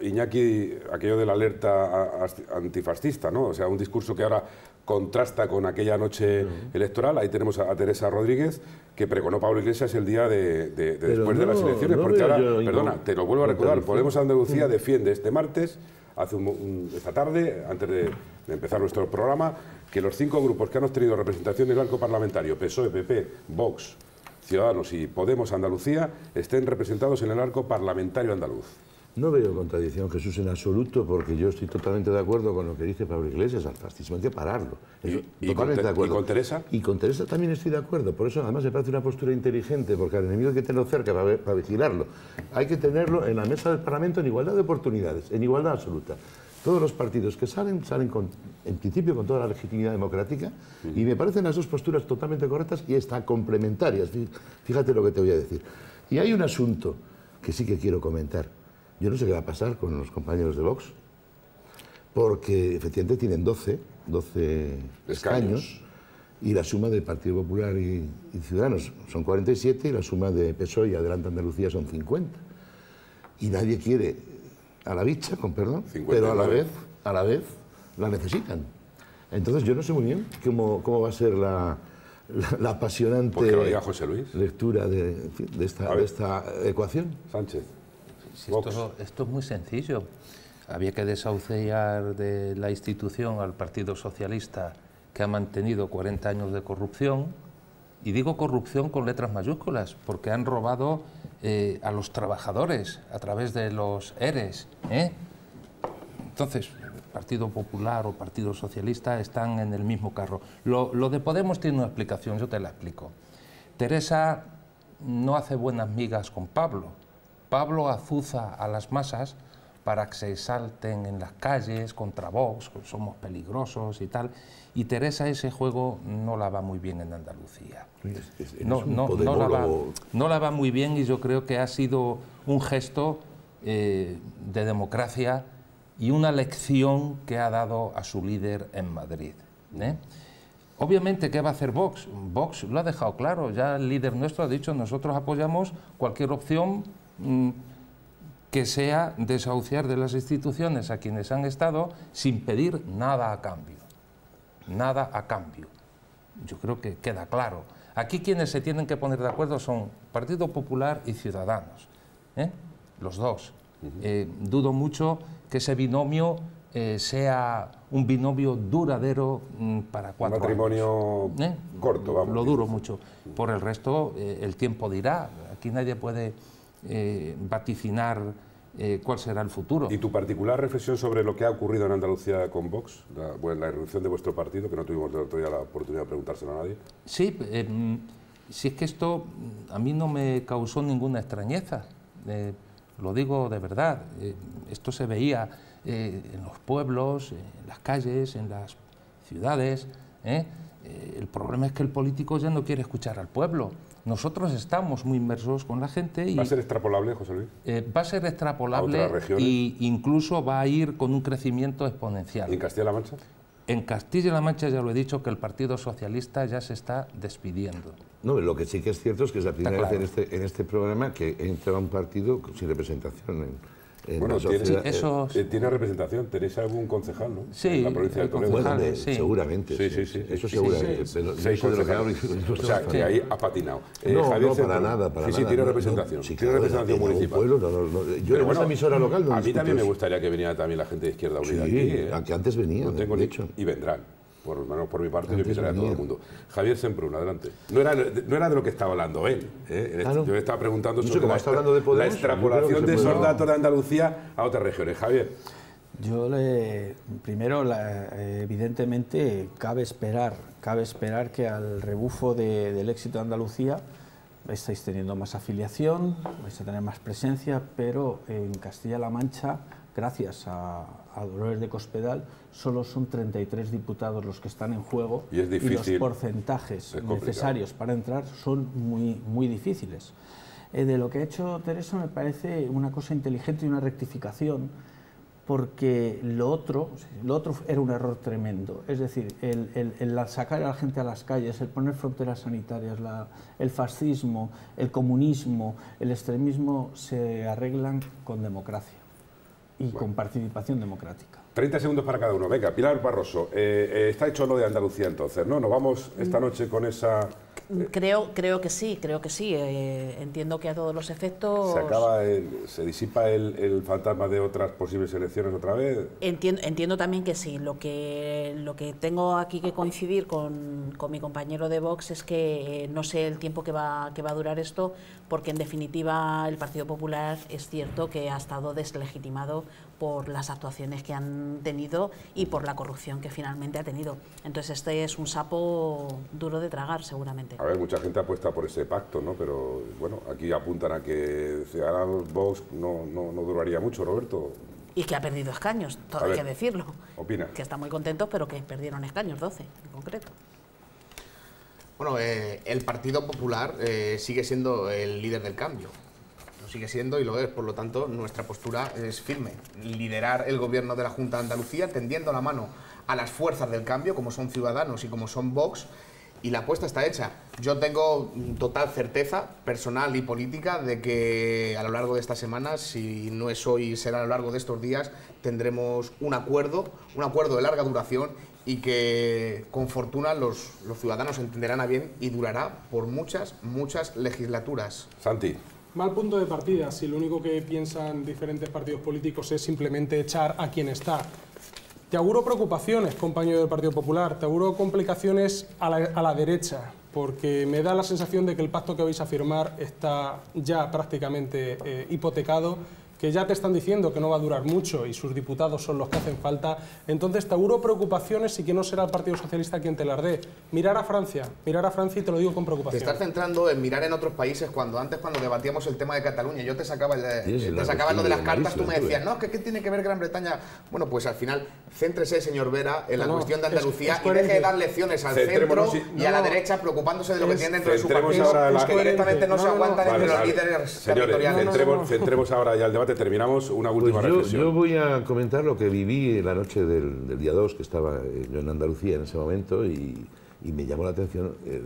eh, Iñaki, aquello de la alerta antifascista, ¿no? O sea, un discurso que ahora contrasta con aquella noche electoral. Ahí tenemos a, Teresa Rodríguez, que pregonó Pablo Iglesias el día de, después de las elecciones, porque ahora, perdona, te lo vuelvo a recordar, Podemos Andalucía defiende este martes, hace esta tarde, antes de, empezar nuestro programa, que los cinco grupos que han obtenido representación en el arco parlamentario, PSOE, PP, Vox, Ciudadanos y Podemos Andalucía estén representados en el arco parlamentario andaluz. No veo contradicción, Jesús, en absoluto, porque yo estoy totalmente de acuerdo con lo que dice Pablo Iglesias, al fascismo hay que pararlo. ¿Y, con, Teresa? Y con Teresa también estoy de acuerdo, por eso además me parece una postura inteligente, porque al enemigo hay que tenerlo cerca para vigilarlo. Hay que tenerlo en la mesa del Parlamento en igualdad de oportunidades, en igualdad absoluta. Todos los partidos que salen, salen en principio con toda la legitimidad democrática y me parecen las dos posturas totalmente correctas y están complementarias. Fíjate lo que te voy a decir. Y hay un asunto que sí que quiero comentar. Yo no sé qué va a pasar con los compañeros de Vox, porque efectivamente tienen 12, 12 escaños. y la suma del Partido Popular y, y, Ciudadanos son 47 y la suma de PSOE y Adelante Andalucía son 50. Y nadie quiere a la bicha, con perdón, pero a la vez, a la vez la necesitan. Entonces yo no sé muy bien cómo, va a ser la, apasionante pues lectura de, esta, ecuación. Sánchez. esto, esto es muy sencillo. Había que desahuciar de la institución al Partido Socialista que ha mantenido 40 años de corrupción. Y digo corrupción con letras mayúsculas, porque han robado eh, a los trabajadores a través de los ERES. ¿eh? Entonces, Partido Popular o Partido Socialista están en el mismo carro. Lo, lo de Podemos tiene una explicación, yo te la explico. Teresa no hace buenas migas con Pablo. Pablo azuza a las masas para que se exalten en las calles contra Vox, somos peligrosos y tal. Y Teresa ese juego no la va muy bien en Andalucía. no, la va, muy bien y yo creo que ha sido un gesto eh, de democracia y una lección que ha dado a su líder en Madrid. ¿eh? Obviamente, ¿qué va a hacer Vox? Vox lo ha dejado claro, ya el líder nuestro ha dicho, nosotros apoyamos cualquier opción. Mm, que sea desahuciar de las instituciones a quienes han estado sin pedir nada a cambio. Nada a cambio. Yo creo que queda claro. Aquí quienes se tienen que poner de acuerdo son Partido Popular y Ciudadanos. ¿eh? Los dos. Eh, dudo mucho que ese binomio eh, sea un binomio duradero mm, para cuatro un matrimonio corto, vamos. Lo duro mucho. Por el resto, el tiempo dirá. Aquí nadie puede eh, vaticinar eh, cuál será el futuro. ¿Y tu particular reflexión sobre lo que ha ocurrido en Andalucía con Vox? La, bueno, irrupción de vuestro partido, que no tuvimos todavía la oportunidad de preguntárselo a nadie. Sí, eh, mm, si es que esto mm, a mí no me causó ninguna extrañeza, lo digo de verdad. esto se veía en los pueblos, en las calles, en las ciudades. el problema es que el político ya no quiere escuchar al pueblo nosotros estamos muy inmersos con la gente. Y, ¿Va a ser extrapolable, José Luis? Eh, va a ser extrapolable y incluso va a ir con un crecimiento exponencial. en Castilla-La Mancha? En Castilla-La Mancha ya lo he dicho que el Partido Socialista ya se está despidiendo. No, lo que sí que es cierto es que es la primera vez en este, programa que entra un partido sin representación bueno, tiene, eh, eh, tiene, representación, tenéis algún concejal, ¿no? Sí, en la provincia de Toledo. sí. Seguramente. Sí, sí, sí. Eso seguramente. Sí, eh, Seis de los que o sea, que ahí ha patinado. no, Javier no, para nada, para sí, nada. Sí, tiene representación. tiene representación municipal. Pueblo, yo Pero bueno, emisora local A mí también me gustaría que viniera también la gente de Izquierda Unida aquí. que antes venían, de hecho. Y vendrán por, menos por mi parte yo quisiera a todo el mundo. Javier Semprún, adelante. No era, de lo que estaba hablando él. ¿eh? Yo le estaba preguntando sobre la, extrapolación de esos de Andalucía a otras regiones. Javier. Yo le, primero, evidentemente, cabe esperar, cabe esperar que al rebufo del éxito de Andalucía estáis teniendo más afiliación, vais a tener más presencia, pero en Castilla-La Mancha, gracias a, a Dolores de Cospedal, solo son 33 diputados los que están en juego y, los porcentajes necesarios para entrar son muy, muy difíciles. Eh, de lo que ha hecho Teresa me parece una cosa inteligente y una rectificación, porque lo otro, lo otro era un error tremendo. Es decir, el, sacar a la gente a las calles, el poner fronteras sanitarias, el fascismo, el comunismo, el extremismo se arreglan con democracia y con participación democrática. 30 segundos para cada uno. Venga, Pilar Barroso, eh, eh, está hecho lo de Andalucía entonces, ¿no? Nos vamos esta mm. noche con esa Creo, creo que sí, creo que sí. Eh, entiendo que a todos los efectos... ¿Se, disipa el, fantasma de otras posibles elecciones otra vez? Entiendo, entiendo también que sí. Lo que, lo que tengo aquí que coincidir con, mi compañero de Vox es que eh, no sé el tiempo que va, que va a durar esto, porque en definitiva el Partido Popular es cierto que ha estado deslegitimado por las actuaciones que han tenido y por la corrupción que finalmente ha tenido. Entonces este es un sapo duro de tragar, seguramente. A ver, mucha gente apuesta por ese pacto, ¿no? Pero bueno, aquí apuntan a que Ciudadanos Vox no, no, no duraría mucho, Roberto. Y que ha perdido escaños, todo hay que decirlo. Opina. Que está muy contentos, pero que perdieron escaños, 12 en concreto. Bueno, eh, el Partido Popular eh, sigue siendo el líder del cambio sigue siendo y lo es, por lo tanto, nuestra postura es firme. Liderar el gobierno de la Junta de Andalucía tendiendo la mano a las fuerzas del cambio, como son Ciudadanos y como son Vox, y la apuesta está hecha. Yo tengo total certeza personal y política de que a lo largo de estas semanas si no es hoy, será a lo largo de estos días, tendremos un acuerdo, un acuerdo de larga duración y que con fortuna los, los ciudadanos entenderán a bien y durará por muchas, muchas legislaturas. Santi mal punto de partida si lo único que piensan diferentes partidos políticos es simplemente echar a quien está. Te auguro preocupaciones, compañero del Partido Popular, te auguro complicaciones a la, derecha, porque me da la sensación de que el pacto que vais a firmar está ya prácticamente eh, hipotecado que ya te están diciendo que no va a durar mucho y sus diputados son los que hacen falta, entonces te auguro preocupaciones y que no será el Partido Socialista quien te las dé. Mirar a Francia, mirar a Francia y te lo digo con preocupación. Te estás centrando en mirar en otros países cuando antes cuando debatíamos el tema de Cataluña, yo te sacaba, te sacaba lo de las cartas, tú me decías, no, ¿qué tiene que ver Gran Bretaña? Bueno, pues al final, céntrese, señor Vera, en la cuestión de Andalucía y deje de dar lecciones al centro y a la derecha preocupándose de lo que tiene dentro de su partido, que directamente no, se aguantan entre los líderes territoriales. Centremos ahora ya el debate terminamos, una pues última yo, reflexión. Yo voy a comentar lo que viví la noche del, día 2, que estaba yo en Andalucía en ese momento, y, me llamó la atención eh,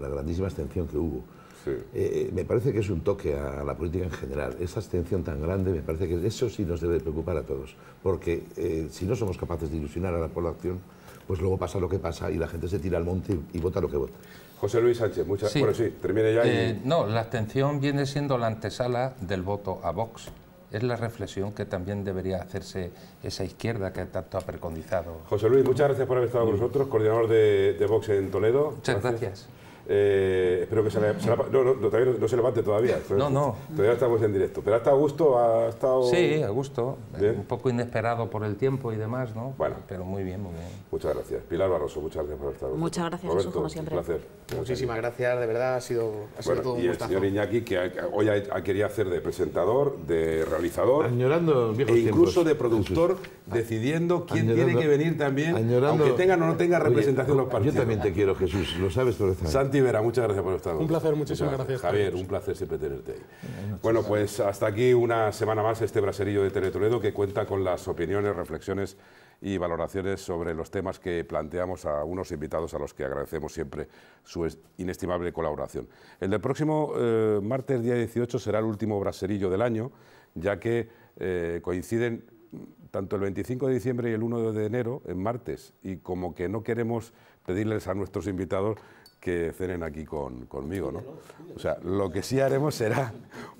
la, grandísima abstención que hubo. Eh, eh, me parece que es un toque a, la política en general. Esa abstención tan grande, me parece que eso sí nos debe preocupar a todos, porque si no somos capaces de ilusionar a la población, pues luego pasa lo que pasa y la gente se tira al monte y, vota lo que vota. José Luis Sánchez, muchas gracias. sí, termine ya. no, la abstención viene siendo la antesala del voto a Vox es la reflexión que también debería hacerse esa izquierda que tanto ha preconizado. José Luis, muchas gracias por haber estado con nosotros, coordinador de, Vox en Toledo. Muchas gracias. Eh, espero que se la, no, se levante todavía. no, no. Todavía estamos en directo. Pero hasta a gusto ha estado. Sí, a gusto. Un poco inesperado por el tiempo y demás, ¿no? Bueno. Pero muy bien, muy bien. Muchas gracias. Pilar Barroso, muchas gracias por estar Muchas gracias, como siempre. Un placer. Muchísimas gracias, de verdad, ha sido, ha sido un Y el señor Iñaki, que hoy ha, querido quería hacer de presentador, de realizador. Añorando e incluso de productor decidiendo quién tiene que venir también, aunque tenga o no tenga representación los partidos. Yo también te quiero, Jesús, lo sabes perfectamente. Santi Vera, muchas gracias por estar. Un placer, muchísimas gracias. Javier, un placer siempre tenerte ahí. Bueno, pues hasta aquí una semana más este braserillo de Teletoledo que cuenta con las opiniones, reflexiones y valoraciones sobre los temas que planteamos a unos invitados a los que agradecemos siempre su inestimable colaboración. El del próximo eh, martes, día 18, será el último braserillo del año, ya que eh, coinciden tanto el 25 de diciembre y el 1 de enero, en martes, y como que no queremos pedirles a nuestros invitados que cenen aquí conmigo. ¿no? O sea, lo que sí haremos será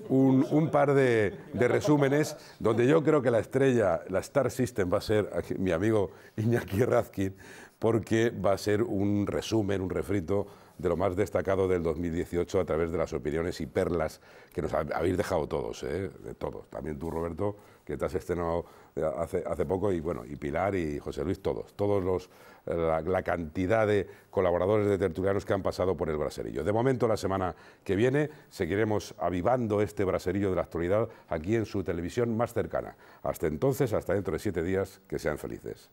un, par de, resúmenes donde yo creo que la estrella, la Star System, va a ser mi amigo Iñaki Razkin, porque va a ser un resumen, un refrito de lo más destacado del 2018 a través de las opiniones y perlas que nos habéis dejado todos, ¿eh? de todos. También tú, Roberto, que te has estrenado eh, hace, hace poco, y bueno, y Pilar y José Luis, todos, todos los, la, la, cantidad de colaboradores de tertulianos que han pasado por el braserillo. De momento, la semana que viene, seguiremos avivando este braserillo de la actualidad aquí en su televisión más cercana. Hasta entonces, hasta dentro de siete días, que sean felices.